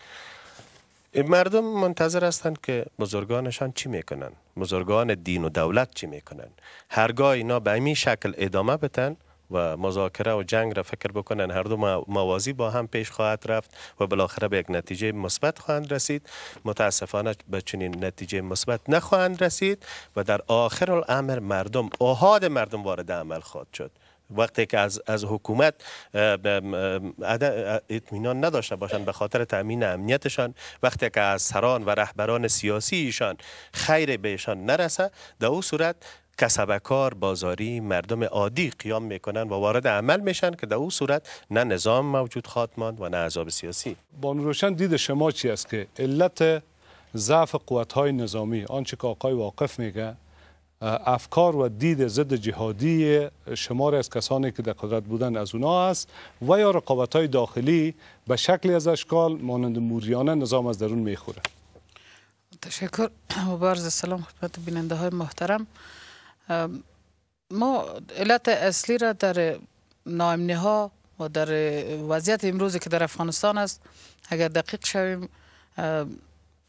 مردم منتظر هستند که بزرگانشان چی میکنن بزرگان دین و دولت چی میکنن هرگاه اینا به این شکل ادامه بتن و مذاکره و جنگ را فکر بکنن هر دو موازی با هم پیش خواهد رفت و بالاخره به یک نتیجه مثبت خواهند رسید متاسفانه به چنین نتیجه مثبت نخواهند رسید و در آخر الامر مردم آهاد مردم وارد عمل خواهد شد وقتی که از, از حکومت اطمینان نداشته باشند به خاطر تامین امنیتشان وقتی که از سران و رهبران سیاسی ایشان خیر بهشان نرسه در او صورت کار بازاری مردم عادی قیام میکنن و وارد عمل میشن که در او صورت نه نظام موجود خواهد ماند و نه عذاب سیاسی بان روشن دید شما چی است که علت ضعف قوت های نظامی آنچه که آقای واقف میگه افکار و دید ضد جهادی شمار از کسانی که در قدرت بودن از اونا است و یا رقابت های داخلی به شکلی از اشکال مانند موریانه نظام از درون میخوره تشکر و برز سلام خدمت بیننده های محترم ما علت اصلی را در ناامنی ها و در وضعیت امروزی که در افغانستان است اگر دقیق شویم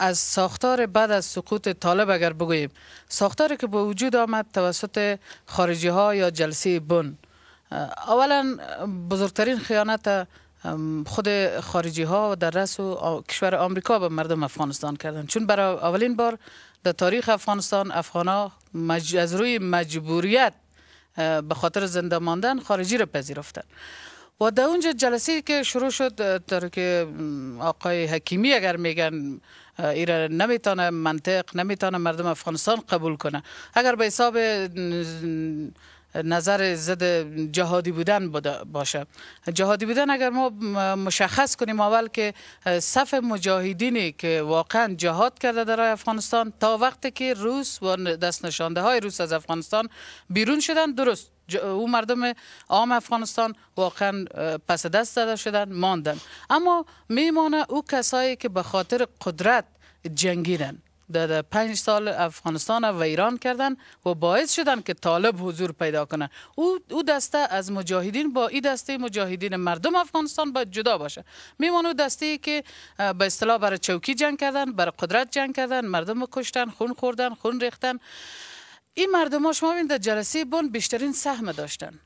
از ساختار بعد از سقوط طالب اگر بگوییم ساختاری که به وجود آمد توسط خارجی ها یا جلسه بن اولا بزرگترین خیانت خود خارجی ها در رس و کشور آمریکا به مردم افغانستان کردن چون برای اولین بار در تاریخ افغانستان افغان از روی مجبوریت به خاطر زنده ماندن خارجی را پذیرفتند و در اونجا جلسه که شروع شد تا که آقای حکیمی اگر میگن ایرا نمیتونه منطق نمیتونه مردم افغانستان قبول کنه اگر به حساب نظر زد جهادی بودن باشه جهادی بودن اگر ما مشخص کنیم اول که صف مجاهدینی که واقعا جهاد کرده در افغانستان تا وقتی که روس و دست نشانده های روس از افغانستان بیرون شدن درست او مردم عام افغانستان واقعا پس دست داده شدن ماندن اما میمانه او کسایی که به خاطر قدرت جنگیدن در پنج سال افغانستان و ایران کردن و باعث شدن که طالب حضور پیدا کنه او, دسته از مجاهدین با این دسته مجاهدین مردم افغانستان باید جدا باشه او دسته که به اصطلاح برای چوکی جنگ کردن برای قدرت جنگ کردن مردم کشتن خون خوردن خون ریختن این مردم ها شما در جلسه بون بیشترین سهم داشتن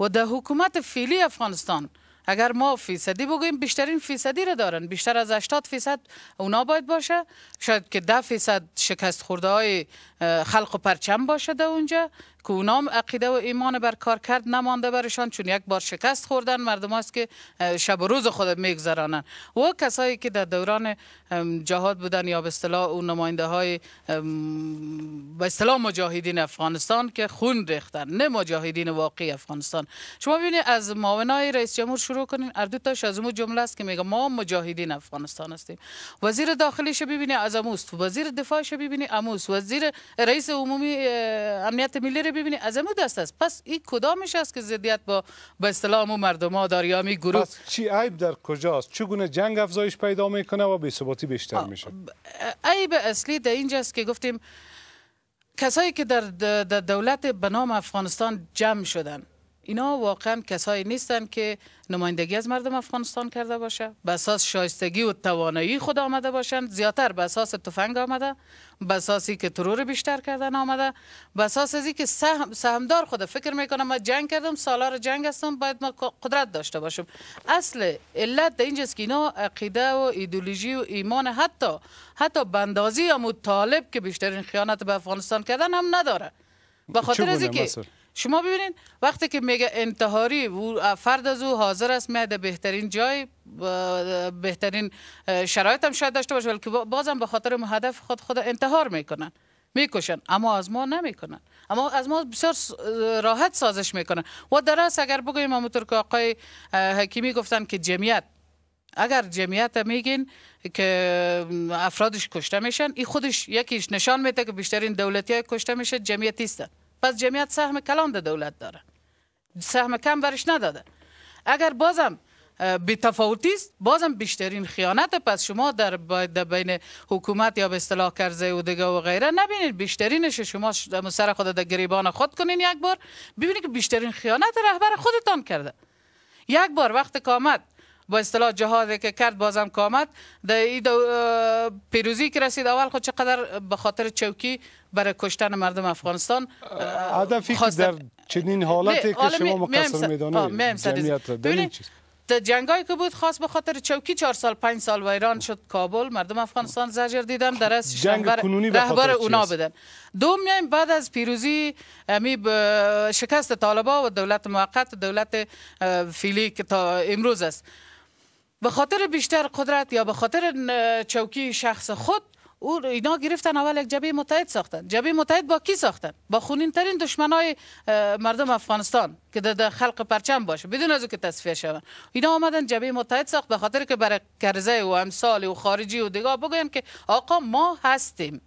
و در حکومت فعلی افغانستان اگر ما فیصدی بگویم بیشترین فیصدی را دارن بیشتر از 80 فیصد اونا باید باشه شاید که 10 فیصد شکست خورده های خلق و پرچم باشه در اونجا کونام عقیده و ایمان بر کار کرد نمانده برشان چون یک بار شکست خوردن مردم است که شب و روز خود میگذرانند و کسایی که در دوران جهاد بودن یا به اصطلاح اون نماینده های به اصطلاح مجاهدین افغانستان که خون ریختن نه مجاهدین واقعی افغانستان شما ببینید از معاونای رئیس جمهور شروع کنین اردوتاش از اون جمله است که میگه ما مجاهدین افغانستان هستیم وزیر داخلیش ببینید از اموست وزیر دفاعش ببینید اموست وزیر رئیس عمومی امنیت ملی ببینی از دست است پس این کدامش است که زدیت با به اصطلاح و مردما گروه پس چی عیب در کجاست چگونه جنگ افزایش پیدا میکنه و بی‌ثباتی بیشتر میشه عیب اصلی در اینجاست که گفتیم کسایی که در دولت به نام افغانستان جمع شدند. اینا واقعا کسایی نیستن که نمایندگی از مردم افغانستان کرده باشه بساس شایستگی و توانایی خود آمده باشند زیاتر بساس اساس تفنگ آمده به اساسی که ترور بیشتر کردن آمده به اساس که سهم سهمدار خود فکر میکنم ما جنگ کردم سالار جنگ هستم باید ما قدرت داشته باشم اصل علت ده اینجاست که اینا عقیده و ایدولوژی و ایمان حتی حتی بندازی یا مطالب که بیشترین خیانت به افغانستان کردن هم نداره به خاطر که شما ببینید وقتی که میگه انتحاری فرد از او حاضر است میاد بهترین جای بهترین شرایط هم شاید داشته باشه ولی بازم به خاطر هدف خود خود انتحار میکنن میکشن اما از ما نمیکنن اما از ما بسیار راحت سازش میکنن و در اگر بگوییم همونطور که آقای حکیمی گفتن که جمعیت اگر جمعیت میگین که افرادش کشته میشن این خودش یکیش نشان میده که بیشترین دولتی های کشته میشه پس جمعیت سهم کلان در دولت داره سهم کم برش نداده اگر بازم بی تفاوتی است بازم بیشترین خیانت پس شما در, بین حکومت یا به اصطلاح کرزه و دیگه و غیره نبینید بیشترینش شما سر خود در گریبان خود کنین یک بار ببینید که بیشترین خیانت رهبر خودتان کرده یک بار وقت که با اصطلاح جهادی که کرد بازم کامد در این پیروزی که رسید اول خود چقدر به خاطر چوکی برای کشتن مردم افغانستان هدفی که در چنین حالتی که شما مقصر میدانید جمعیت را در جنگایی که بود خاص به خاطر چوکی چهار سال پنج سال ایران شد کابل مردم افغانستان زجر دیدم در از جنگ اونا بدن دوم میایم بعد از پیروزی امی شکست طالبا و دولت موقت دولت فیلی که تا امروز است به خاطر بیشتر قدرت یا به خاطر چوکی شخص خود او اینا گرفتن اول یک جبهه متحد ساختن جبهه متحد با کی ساختن با خونین ترین دشمنای مردم افغانستان که در خلق پرچم باشه بدون از که تصفیه شون اینا آمدن جبهه متحد ساخت به خاطر که برای کرزه و امثال و خارجی و دیگه بگن که آقا ما هستیم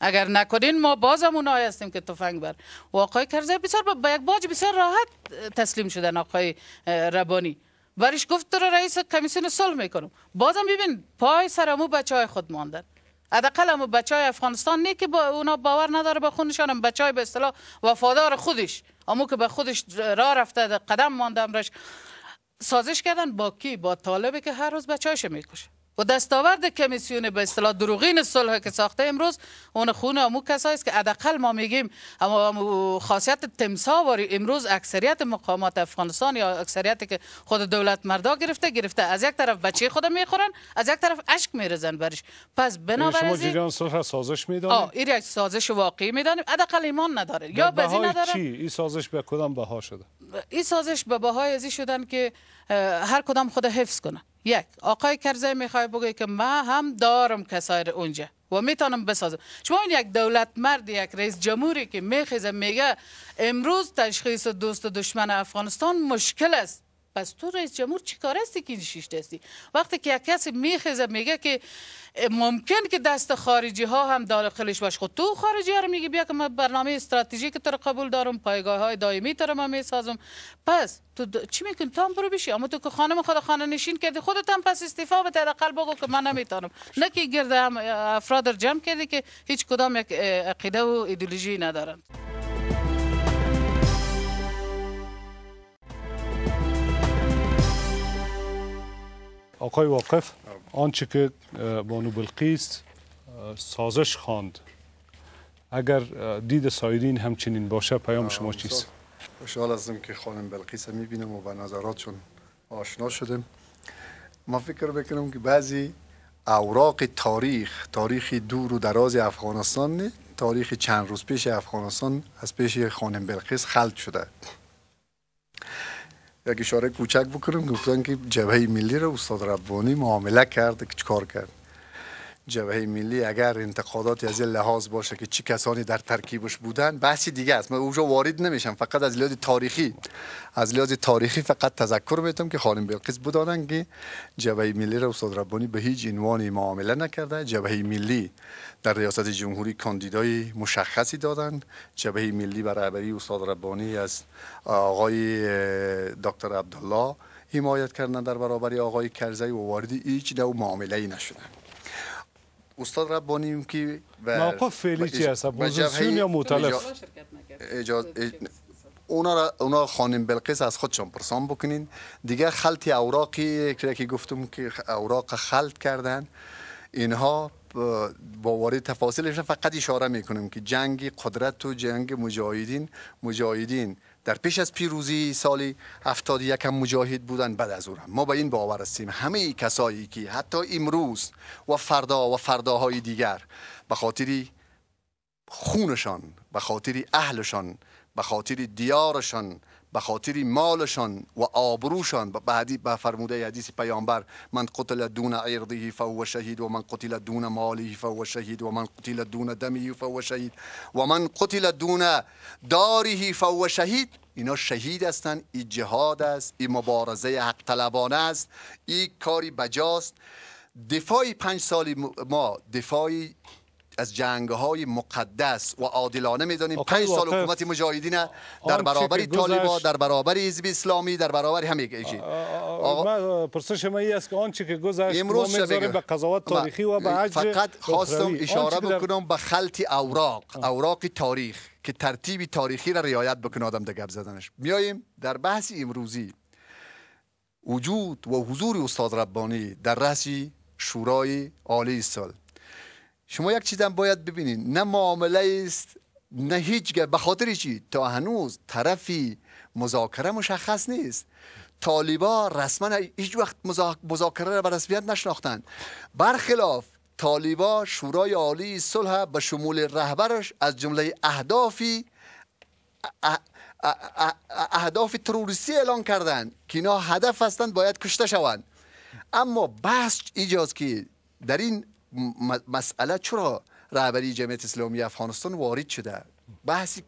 اگر نکنین ما باز هم هستیم که تفنگ بر و آقای کرزه بسیار با یک باج بسیار راحت تسلیم شدن آقای ربانی برش گفت تو رئیس کمیسیون صلح میکنم بازم ببین پای سرمو بچه های خود ماندن ادقل هم بچه های افغانستان نه که با اونا باور نداره به خونشان بچه های به اصطلاح وفادار خودش امو که به خودش راه رفته قدم مانده سازش کردن با کی با طالبه که هر روز بچه هایش میکشه و دستاورد کمیسیون به اصطلاح دروغین صلح که ساخته امروز اون خونه امو کسایی است که ادقل ما میگیم اما خاصیت تمساوری امروز اکثریت مقامات افغانستان یا اکثریت که خود دولت مردا گرفته گرفته از یک طرف بچه خود میخورن از یک طرف اشک میرزن برش پس بنابر شما جریان صلح سازش میدانید آ این سازش واقعی میدانیم ادقل ایمان نداره یا بزی نداره چی این سازش به کدام بها شده این سازش به بهای ازی شدن که هر کدام خود حفظ کنه یک آقای کرزی میخوای بگه که ما هم دارم کسای اونجا و میتونم بسازم شما این یک دولت مرد یک رئیس جمهوری که میخیزه میگه امروز تشخیص دوست و دشمن افغانستان مشکل است پس تو رئیس جمهور کار هستی که این شیش وقتی که یک کسی میخیزه میگه که ممکن که دست خارجی ها هم داخلش باش خود خب تو خارجی ها رو میگه بیا که من برنامه استراتژیک تو رو قبول دارم پایگاه های دائمی تو رو من میسازم پس تو چی میکنی تو هم برو بشی اما تو که خانم خود خانه نشین کردی خودت هم پس استعفا به تدقل بگو که من نمیتونم نه که گرد هم افراد جمع کردی که هیچ کدام یک و ایدئولوژی ندارن آقای واقف آنچه که بانو بلقیس سازش خواند اگر دید سایرین همچنین باشه پیام شما چیست خوشحال هستم که خانم بلقیس میبینم و به نظراتشون آشنا شدم ما فکر بکنم که بعضی اوراق تاریخ تاریخ دور و دراز افغانستان تاریخ چند روز پیش افغانستان از پیش خانم بلقیس خلط شده یک اشاره کوچک بکنم گفتن که جبهه ملی را استاد ربانی معامله کرد که چکار کرد جبهه ملی اگر انتقاداتی از این لحاظ باشه که چه کسانی در ترکیبش بودن بحثی دیگه است من اونجا وارد نمیشم فقط از لحاظ تاریخی از لحاظ تاریخی فقط تذکر میتم که خانم بلقیس بدانن که جبهه ملی را استاد ربانی به هیچ عنوان معامله نکرده جبهه ملی در ریاست جمهوری کاندیدای مشخصی دادن جبهه ملی بر رهبری استاد ربانی از آقای دکتر عبدالله حمایت کردن در برابری آقای کرزی و وارد هیچ نوع معامله ای استاد ربانی که موقف فعلی چی هست؟ یا مطلف؟ اونا, را اونا خانم بلقیس از خودشان پرسان بکنین دیگه خلط اوراقی که گفتم که اوراق خلط کردن اینها با وارد تفاصیلش فقط اشاره میکنم که جنگ قدرت و جنگ مجاهدین مجاهدین در پیش از پیروزی سال 71 هم مجاهد بودن بعد از اون ما به این باور هستیم همه کسایی که حتی امروز و فردا و فرداهای دیگر به خاطر خونشان به خاطر اهلشان به خاطر دیارشان به خاطر مالشان و آبروشان به بعدی به فرموده حدیث پیامبر من قتل دون عرضه فهو شهید و من قتل دون ماله فهو شهید و من قتل دون دمه فهو شهید و من قتل دون داره فهو شهید اینا شهید هستند این جهاد است این مبارزه حق طلبانه است این کاری بجاست دفاع پنج سال ما دفاعی از جنگ های مقدس و عادلانه میدانیم پنج سال حکومت مجاهدین در برابر طالبان در برابر حزب اسلامی در برابر همه چیز پرسش ما این است که آنچه که گذشت امروز به قضاوت تاریخی و به فقط خواستم اشاره بکنم به خلط اوراق اوراق تاریخ که ترتیب تاریخی را رعایت بکن آدم در زدنش میاییم در بحث امروزی وجود و حضور استاد ربانی در رسی شورای عالی سال شما یک چیزم باید ببینید نه معامله است نه هیچ به خاطر چی تا هنوز طرفی مذاکره مشخص نیست طالبا رسما هیچ وقت مذاکره را به رسمیت نشناختند برخلاف طالبا شورای عالی صلح به شمول رهبرش از جمله اهدافی اهداف تروریستی اعلان کردند که اینا هدف هستند باید کشته شوند اما بحث ایجاز که در این مسئله چرا رهبری جمعیت اسلامی افغانستان وارد شده بحث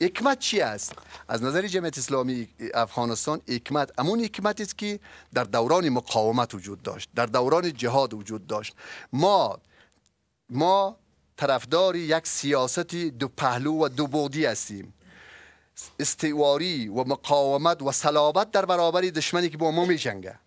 حکمت چی است از نظر جمعیت اسلامی افغانستان حکمت امون حکمت است که در دوران مقاومت وجود داشت در دوران جهاد وجود داشت ما ما طرفدار یک سیاست دو پهلو و دو بعدی هستیم استواری و مقاومت و صلابت در برابر دشمنی که با ما میجنگه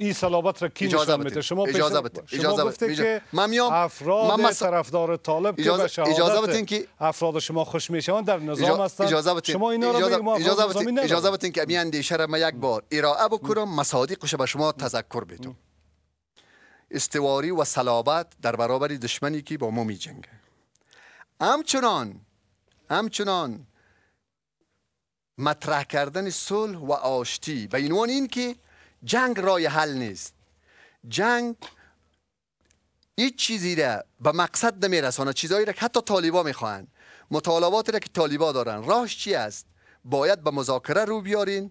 این صلابت را کی اجازه میده شما اجازه شما اجازه بدین که من میام افراد من مس... طرفدار طالب اجازه... که به اجازه بدین که افراد شما خوش میشوند در نظام اجازه... هستند اجازه بدین شما اینا اجازه... را اجازه بدین اجازه بدین که این دیشر را من یک بار ارائه بکنم مصادیقش به شما تذکر بدم استواری و صلابت در برابر دشمنی که با ما جنگه همچنان همچنان مطرح کردن صلح و آشتی به عنوان این که جنگ رای حل نیست جنگ هیچ چیزی را به مقصد نمیرسانه چیزایی را که حتی طالبا میخواهند مطالباتی را که طالبا دارن راهش چی است باید به مذاکره رو بیارین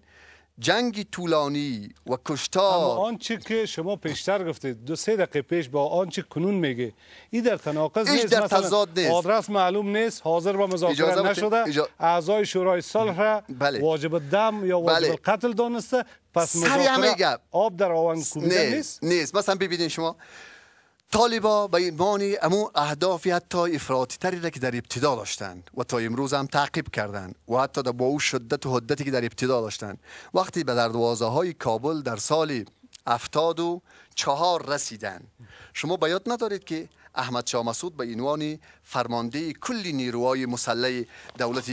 جنگی طولانی و کشتار اما آنچه که شما پیشتر گفتید دو سه دقیقه پیش با آنچه کنون میگه این در تناقض نیست در آدرس معلوم نیست حاضر به مذاکره نشده اعضای شورای صلح را بله. واجب دم یا واجب بله. قتل دانسته پس مذاکره آب در آوان کوبیده نیست نیست مثلا ببینید شما طالبا به عنوان امو اهدافی حتی افراطی تری را که در ابتدا داشتند و تا امروز هم تعقیب کردند و حتی با او شدت و حدتی که در ابتدا داشتند وقتی به دروازه های کابل در سال افتاد و چهار رسیدن شما باید ندارید که احمد شاه مسعود به عنوان فرمانده کل نیروهای مسلح دولت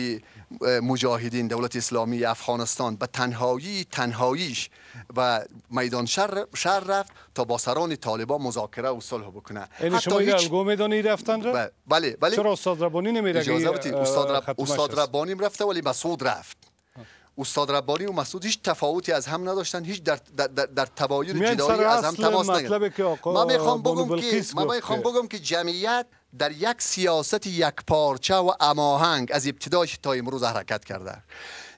مجاهدین دولت اسلامی افغانستان به تنهایی تنهاییش و میدان شهر شر رفت تا با سران طالبان مذاکره و صلح بکنه یعنی شما هیچ... الگو میدانی رفتن را؟ بله بله چرا استاد ربانی نمیره استاد, رب... استاد ربانیم رفته ولی مسعود رفت استاد ربانی و مسعود هیچ تفاوتی از هم نداشتن هیچ در در, در, جدایی از هم تماس نگرفت من میخوام بگم که من میخوام بگم که جمعیت در یک سیاست یک پارچه و اماهنگ از ابتدایش تا امروز حرکت کرده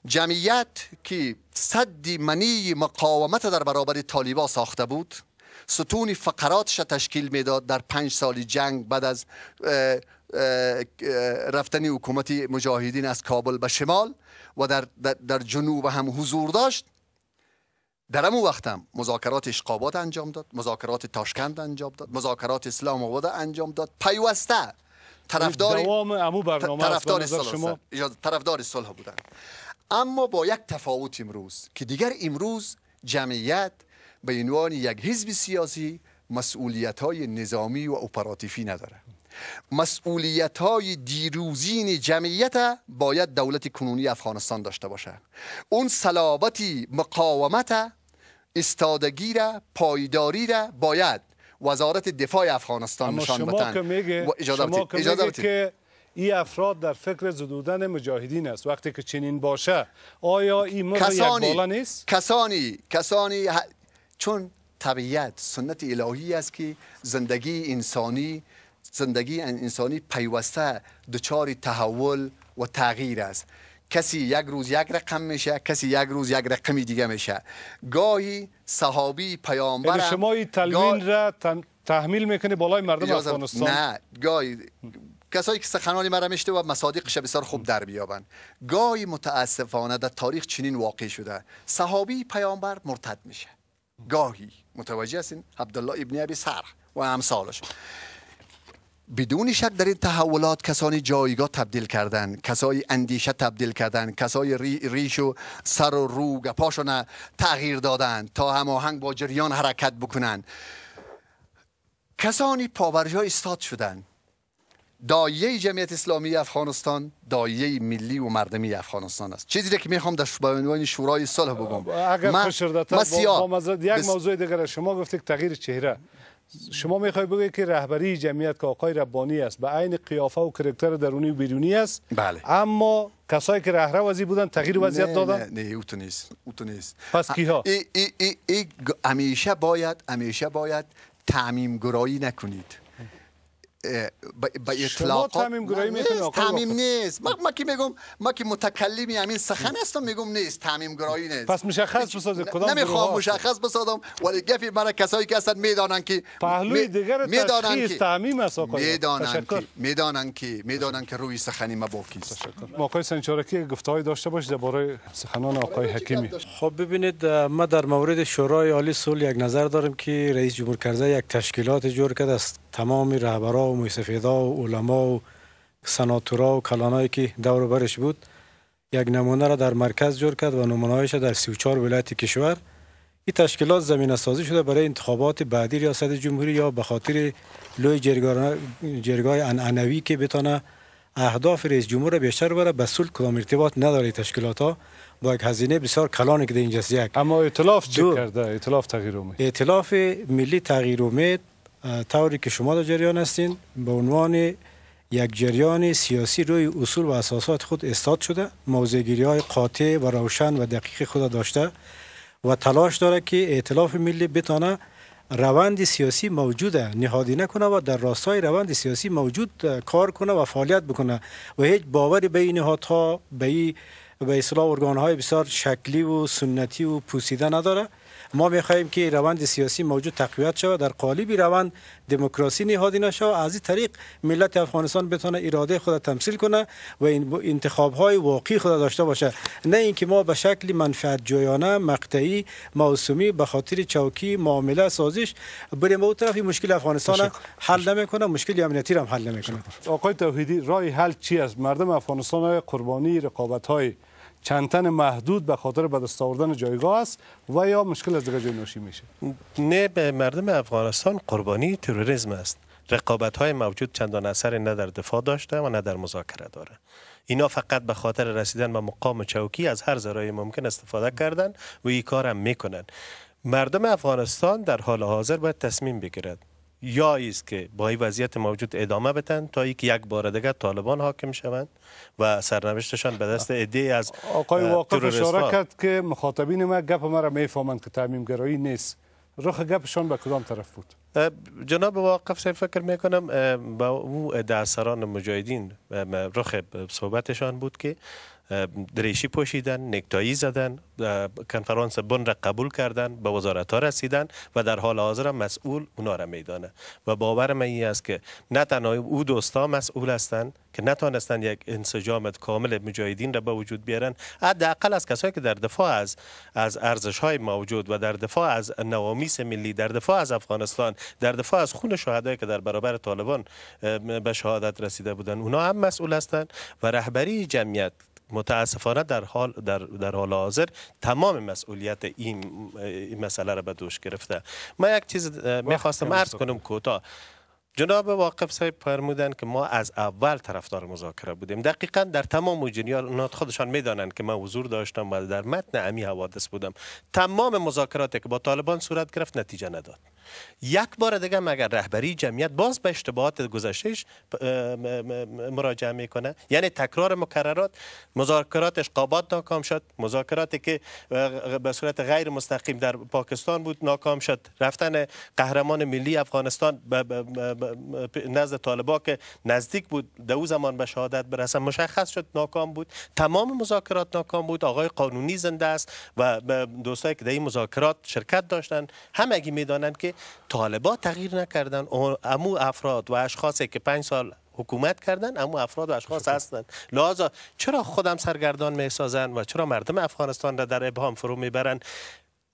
جمعیت که صد منی مقاومت در برابر طالبان ساخته بود ستون فقراتش تشکیل میداد در پنج سال جنگ بعد از رفتن حکومت مجاهدین از کابل به شمال و در, در جنوب هم حضور داشت در امو وقت مذاکرات اشقابات انجام داد مذاکرات تاشکند انجام داد مذاکرات اسلام آباد انجام داد پیوسته طرفدار طرفدار صلح طرفدار صلح بودن اما با یک تفاوت امروز که دیگر امروز جمعیت به عنوان یک حزب سیاسی مسئولیت های نظامی و اپراتیفی نداره مسئولیت های دیروزین جمعیت باید دولت کنونی افغانستان داشته باشه اون صلابتی مقاومت استادگی را پایداری را باید وزارت دفاع افغانستان نشان بدن اما شما که, میگه که ای افراد در فکر زدودن مجاهدین است وقتی که چنین باشه آیا این یک بالا نیست کسانی کسانی چون طبیعت سنت الهی است که زندگی انسانی زندگی انسانی پیوسته دچار تحول و تغییر است کسی یک روز یک رقم میشه کسی یک روز یک رقمی دیگه میشه گاهی صحابی پیامبر یعنی شما این را تحمیل میکنه بالای مردم افغانستان نه گاهی کسایی که سخنان مرا میشته و مصادیقش بسیار خوب در بیابند گاهی متاسفانه در تاریخ چنین واقع شده صحابی پیامبر مرتد میشه گاهی متوجه هستین عبدالله ابن ابی سر و امثالش بدون شک در این تحولات کسانی جایگاه تبدیل کردن کسای اندیشه تبدیل کردن کسای ری، ریش و سر و رو گپاشون تغییر دادن تا هماهنگ با جریان حرکت بکنن کسانی پابرجا استاد شدند. دایه جمعیت اسلامی افغانستان دایه ملی و مردمی افغانستان است چیزی که میخوام در عنوان شورای صلح بگم اگر من, من یک موضوع دیگر شما گفتید تغییر چهره شما میخوای بگویید که رهبری جمعیت که آقای ربانی است به عین قیافه و کرکتر درونی و بیرونی است بله. اما کسایی که رهره ازی بودن تغییر وضعیت دادن نه نه او تو نیست او نیست پس کیها ای ای ای, همیشه باید همیشه باید تعمیم گرایی نکنید با اطلاق تعمیم گرایی نیست تعمیم نیست ما, ما میگم ما کی متکلمی همین سخن هستم میگم نیست تعمیم گرایی نیست پس مشخص بسازید کدام نمیخوام مشخص بسازم ولی گفی برا کسایی که هستن میدانن که پهلوی دیگر تشخیص تعمیم است آقا میدانن که میدانن که میدانن که روی سخنی ما باقی است ما آقای سنچارکی گفتهایی داشته باش درباره سخنان آقای حکیمی خب ببینید ما در مورد شورای عالی صلح یک نظر داریم که رئیس جمهور کرده یک تشکیلات جور کرده است تمام رهبران و و علما و سناتورا و کلانایی که دور برش بود یک نمونه را در مرکز جور کرد و نمونهایش در 34 ولایت کشور این تشکیلات زمینه سازی شده برای انتخابات بعدی ریاست جمهوری یا به خاطر لوی جرگای انعنوی که بتانه اهداف رئیس جمهور بیشتر بره به سلط کدام ارتباط نداره تشکیلات ها با یک هزینه بسیار کلانی که اینجاست یک اما ائتلاف چه کرده ائتلاف تغییر ملی طوری که شما در جریان هستین به عنوان یک جریان سیاسی روی اصول و اساسات خود استاد شده موضعگیری های قاطع و روشن و دقیق خود داشته و تلاش داره که اعتلاف ملی بتانه روند سیاسی موجوده نهادی نکنه و در راستای روند سیاسی موجود کار کنه و فعالیت بکنه و هیچ باوری به این نهادها به این به اصلاح های بسیار شکلی و سنتی و پوسیده نداره ما میخواهیم که روند سیاسی موجود تقویت شود در قالب روند دموکراسی نهادینه شود از این طریق ملت افغانستان بتونه اراده خود تمثیل کنه و انتخاب های واقعی خود داشته باشه نه اینکه ما به شکل منفعت جویانه مقطعی موسومی به خاطر چوکی معامله سازش بریم اون طرف مشکل افغانستان حل نمیکنه مشکل امنیتی را حل نمیکنه آقای توحیدی رای حل چی است مردم افغانستان قربانی رقابت های چند تن محدود به خاطر به دست آوردن جایگاه است و یا مشکل از دیگه ناشی میشه نه به مردم افغانستان قربانی تروریسم است رقابت های موجود چندان اثری نه در دفاع داشته و نه در مذاکره داره اینا فقط به خاطر رسیدن به مقام چوکی از هر ذرای ممکن استفاده کردن و این کارم میکنن مردم افغانستان در حال حاضر باید تصمیم بگیرد یا است که با این وضعیت موجود ادامه بتن تا یک یک بار دیگر طالبان حاکم شوند و سرنوشتشان به دست عده از آقای واقف اشاره که مخاطبین ما گپ ما را میفهمند که تعمیم گرایی نیست رخ گپشان به کدام طرف بود جناب واقف سه فکر میکنم با او سران مجاهدین رخ صحبتشان بود که دریشی پوشیدن نکتایی زدن کنفرانس بن را قبول کردن به وزارت ها رسیدن و در حال حاضر مسئول اونا را میدانه و باور من این است که نه تنها او دوستا مسئول هستند که نتانستن یک انسجام کامل مجاهدین را به وجود بیارن حداقل از کسایی که در دفاع از از ارزش های موجود و در دفاع از نوامیس ملی در دفاع از افغانستان در دفاع از خون شهدایی که در برابر طالبان به شهادت رسیده بودند اونا هم مسئول هستند و رهبری جمعیت متاسفانه در حال در, در حال حاضر تمام مسئولیت این, مسئله را به دوش گرفته من یک چیز میخواستم عرض کنم کوتاه جناب واقف صاحب فرمودن که ما از اول طرفدار مذاکره بودیم دقیقا در تمام جریانات خودشان میدانند که من حضور داشتم و در متن امی حوادث بودم تمام مذاکراتی که با طالبان صورت گرفت نتیجه نداد یک بار دیگه مگر رهبری جمعیت باز به اشتباهات گذشتهش مراجعه میکنه یعنی تکرار مکررات مذاکراتش قابات ناکام شد مذاکراتی که به صورت غیر مستقیم در پاکستان بود ناکام شد رفتن قهرمان ملی افغانستان نزد طالبا که نزدیک بود در او زمان به شهادت برسن مشخص شد ناکام بود تمام مذاکرات ناکام بود آقای قانونی زنده است و دوستایی که در این مذاکرات شرکت داشتن همگی میدانند که که تغییر نکردن امو افراد و اشخاصی که پنج سال حکومت کردن اما افراد و اشخاص هستند لذا چرا خودم سرگردان می و چرا مردم افغانستان را در ابهام فرو میبرند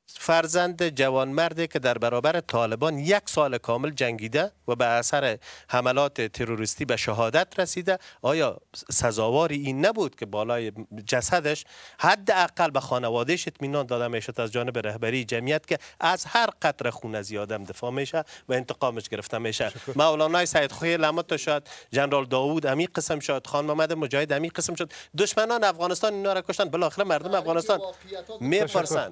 فرزند جوان مردی که در برابر طالبان یک سال کامل جنگیده و به اثر حملات تروریستی به شهادت رسیده آیا سزاواری این نبود که بالای جسدش حداقل به خانوادهش اطمینان داده میشد از جانب رهبری جمعیت که از هر قطر خون از آدم دفاع میشه و انتقامش گرفته میشه مولانا سید خوی لمات شد جنرال داوود امی قسم شد خان محمد مجاهد امی قسم شد دشمنان افغانستان اینا را کشتن بالاخره مردم افغانستان میپرسن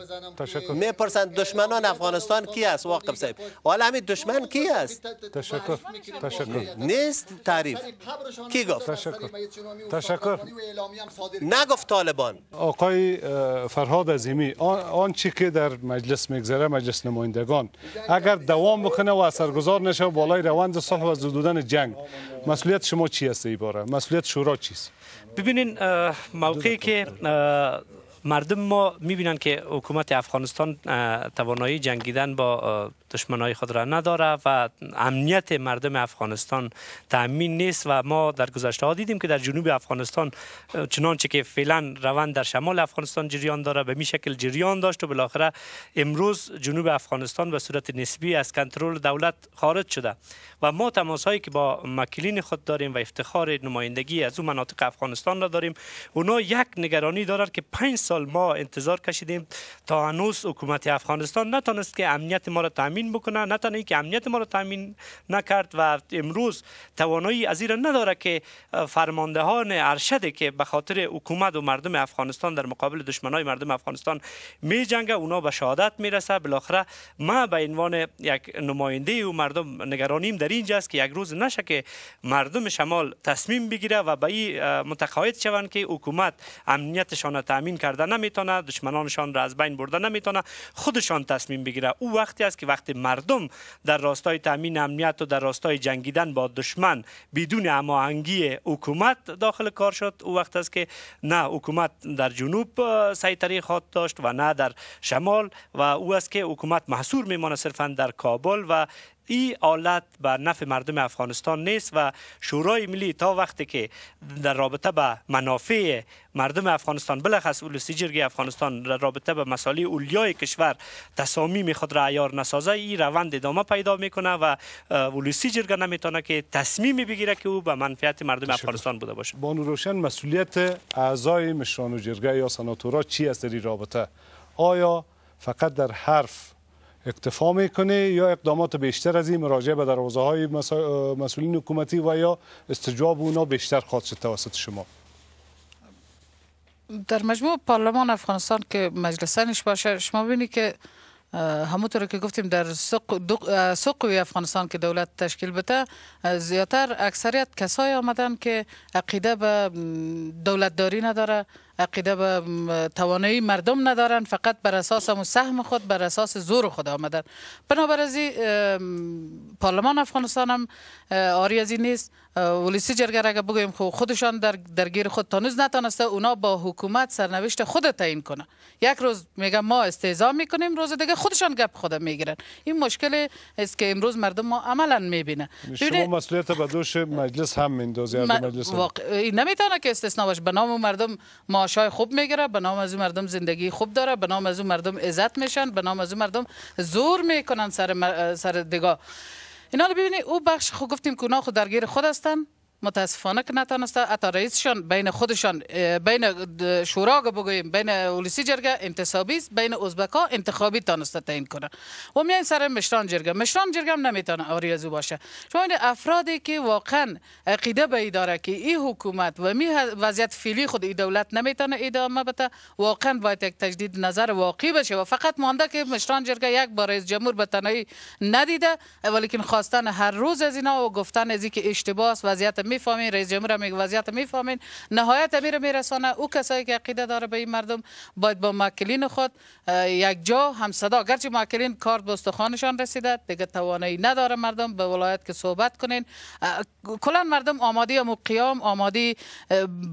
میپرسند دشمنان افغانستان کی است واقف صاحب حالا همین دشمن کی است تشکر تشکر نیست تعریف کی گفت تشکر تشکر نگفت طالبان آقای فرهاد عظیمی آن, چی که در مجلس میگذره مجلس نمایندگان اگر دوام بکنه و اثرگذار نشه بالای روند صلح و زدودن جنگ مسئولیت شما چی است ای باره مسئولیت شورا چیست ببینین موقعی که مردم ما می‌بینند که حکومت افغانستان توانایی جنگیدن با دشمنای خود را نداره و امنیت مردم افغانستان تامین نیست و ما در گذشته دیدیم که در جنوب افغانستان چنانچه که فعلا روند در شمال افغانستان جریان داره به می شکل جریان داشت و بالاخره امروز جنوب افغانستان به صورت نسبی از کنترل دولت خارج شده و ما تماس هایی که با مکلین خود داریم و افتخار نمایندگی از اون مناطق افغانستان را داریم اونا یک نگرانی دارند که پنج سال ما انتظار کشیدیم تا هنوز حکومت افغانستان نتونست که امنیت ما را تامین بکنه نتانه که امنیت ما را تامین نکرد و امروز توانایی از این نداره که فرماندهان ارشد که به خاطر حکومت و مردم افغانستان در مقابل دشمنای مردم افغانستان می جنگه اونا به شهادت میرسه بالاخره ما به عنوان یک نماینده و مردم نگرانیم در است که یک روز نشه که مردم شمال تصمیم بگیره و به این متقاعد شوند که حکومت امنیتشان را تامین کرده نمیتونه دشمنانشان را از بین برده نمیتونه خودشان تصمیم بگیره او وقتی است که وقتی مردم در راستای تامین امنیت و در راستای جنگیدن با دشمن بدون هماهنگی حکومت داخل کار شد او وقت است که نه حکومت در جنوب سیطره خواهد داشت و نه در شمال و او است که حکومت محصور میمانه صرفا در کابل و ای آلت به نفع مردم افغانستان نیست و شورای ملی تا وقتی که در رابطه به منافع مردم افغانستان بلخص اولوسی جرگ افغانستان در رابطه به مسالی اولیای کشور تصامیم خود را عیار نسازه این روند ادامه پیدا میکنه و اولوسی جرگ نمیتونه که تصمیم بگیره که او به منفعت مردم افغانستان بوده باشه بانو روشن مسئولیت اعضای مشران و جرگه یا سناتورا چی است در این رابطه آیا فقط در حرف اکتفا میکنه یا اقدامات بیشتر از این مراجعه به دروازه های مسئولین حکومتی و یا استجواب اونا بیشتر خواهد شد توسط شما در مجموع پارلمان افغانستان که مجلسانش باشه شما بینید که همونطور که گفتیم در سقوی افغانستان که دولت تشکیل بده زیاتر اکثریت کسای آمدن که عقیده به دولتداری نداره عقیده به توانایی مردم ندارن فقط بر اساس هم سهم خود بر اساس زور خود آمدن بنابر پارلمان افغانستان هم آری از نیست ولیسی جرگر اگر بگویم خو خودشان در درگیر خود تانوز نتانسته اونا با حکومت سرنوشت خود تعیین کنه یک روز میگه ما استعزا میکنیم روز دیگه خودشان گپ خود میگیرن این مشکل است که امروز مردم ما عملا میبینه شما مسئولیت به دوش مجلس هم از مجلس هم. این نمیتونه که استثنا بنام به نام مردم معاشای خوب میگیره به نام از مردم زندگی خوب داره به نام از مردم عزت میشن به نام از مردم زور میکنن سر, سر دیگه اینا رو او بخش خود گفتیم که درگیر خود هستن متاسفانه که نتانسته حتی بین خودشان بین شورا بگوییم بین اولیسی جرگه انتصابی است بین اوزبکا انتخابی تانسته تعیین کنه و میان سر مشران جرگه مشران جرگه هم نمیتونه آریازو باشه شما این افرادی که واقعا عقیده به اداره که این حکومت و می وضعیت فعلی خود این دولت نمیتونه ادامه بده واقعا باید یک تجدید نظر واقعی بشه و فقط مانده که مشران جرگه یک بار رئیس جمهور به تنهایی ندیده ولیکن خواستن هر روز از اینا و گفتن از که اشتباه وضعیت می میفهمین رئیس جمهور هم وضعیت میفهمین نهایت امیر میرسانه او کسایی که عقیده داره به این مردم باید با مکلین خود یک جا هم صدا گرچه مکلین کارت به استخوانشان رسیده دیگه توانایی نداره مردم به ولایت که صحبت کنین کلا مردم آماده مو قیام آماده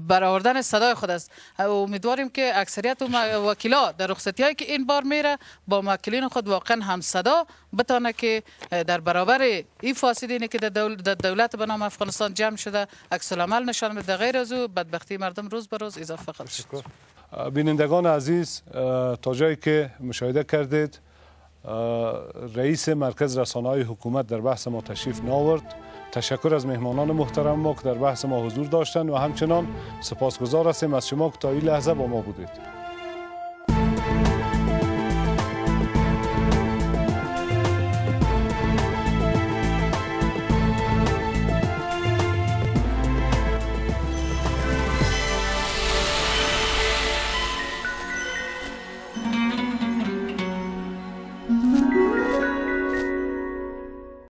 برآوردن صدای خود است امیدواریم که اکثریت وکلا در رخصتی هایی که این بار میره با مکلین خود واقعا هم صدا بتانه که در برابر این نه که در دولت به نام افغانستان جمع شده عکس العمل نشان بده غیر از او بدبختی مردم روز به روز اضافه خواهد شد بینندگان عزیز تا جایی که مشاهده کردید رئیس مرکز رسانه های حکومت در بحث ما تشریف ناورد تشکر از مهمانان محترم ما که در بحث ما حضور داشتند و همچنان سپاسگزار هستیم از شما که تا این لحظه با ما بودید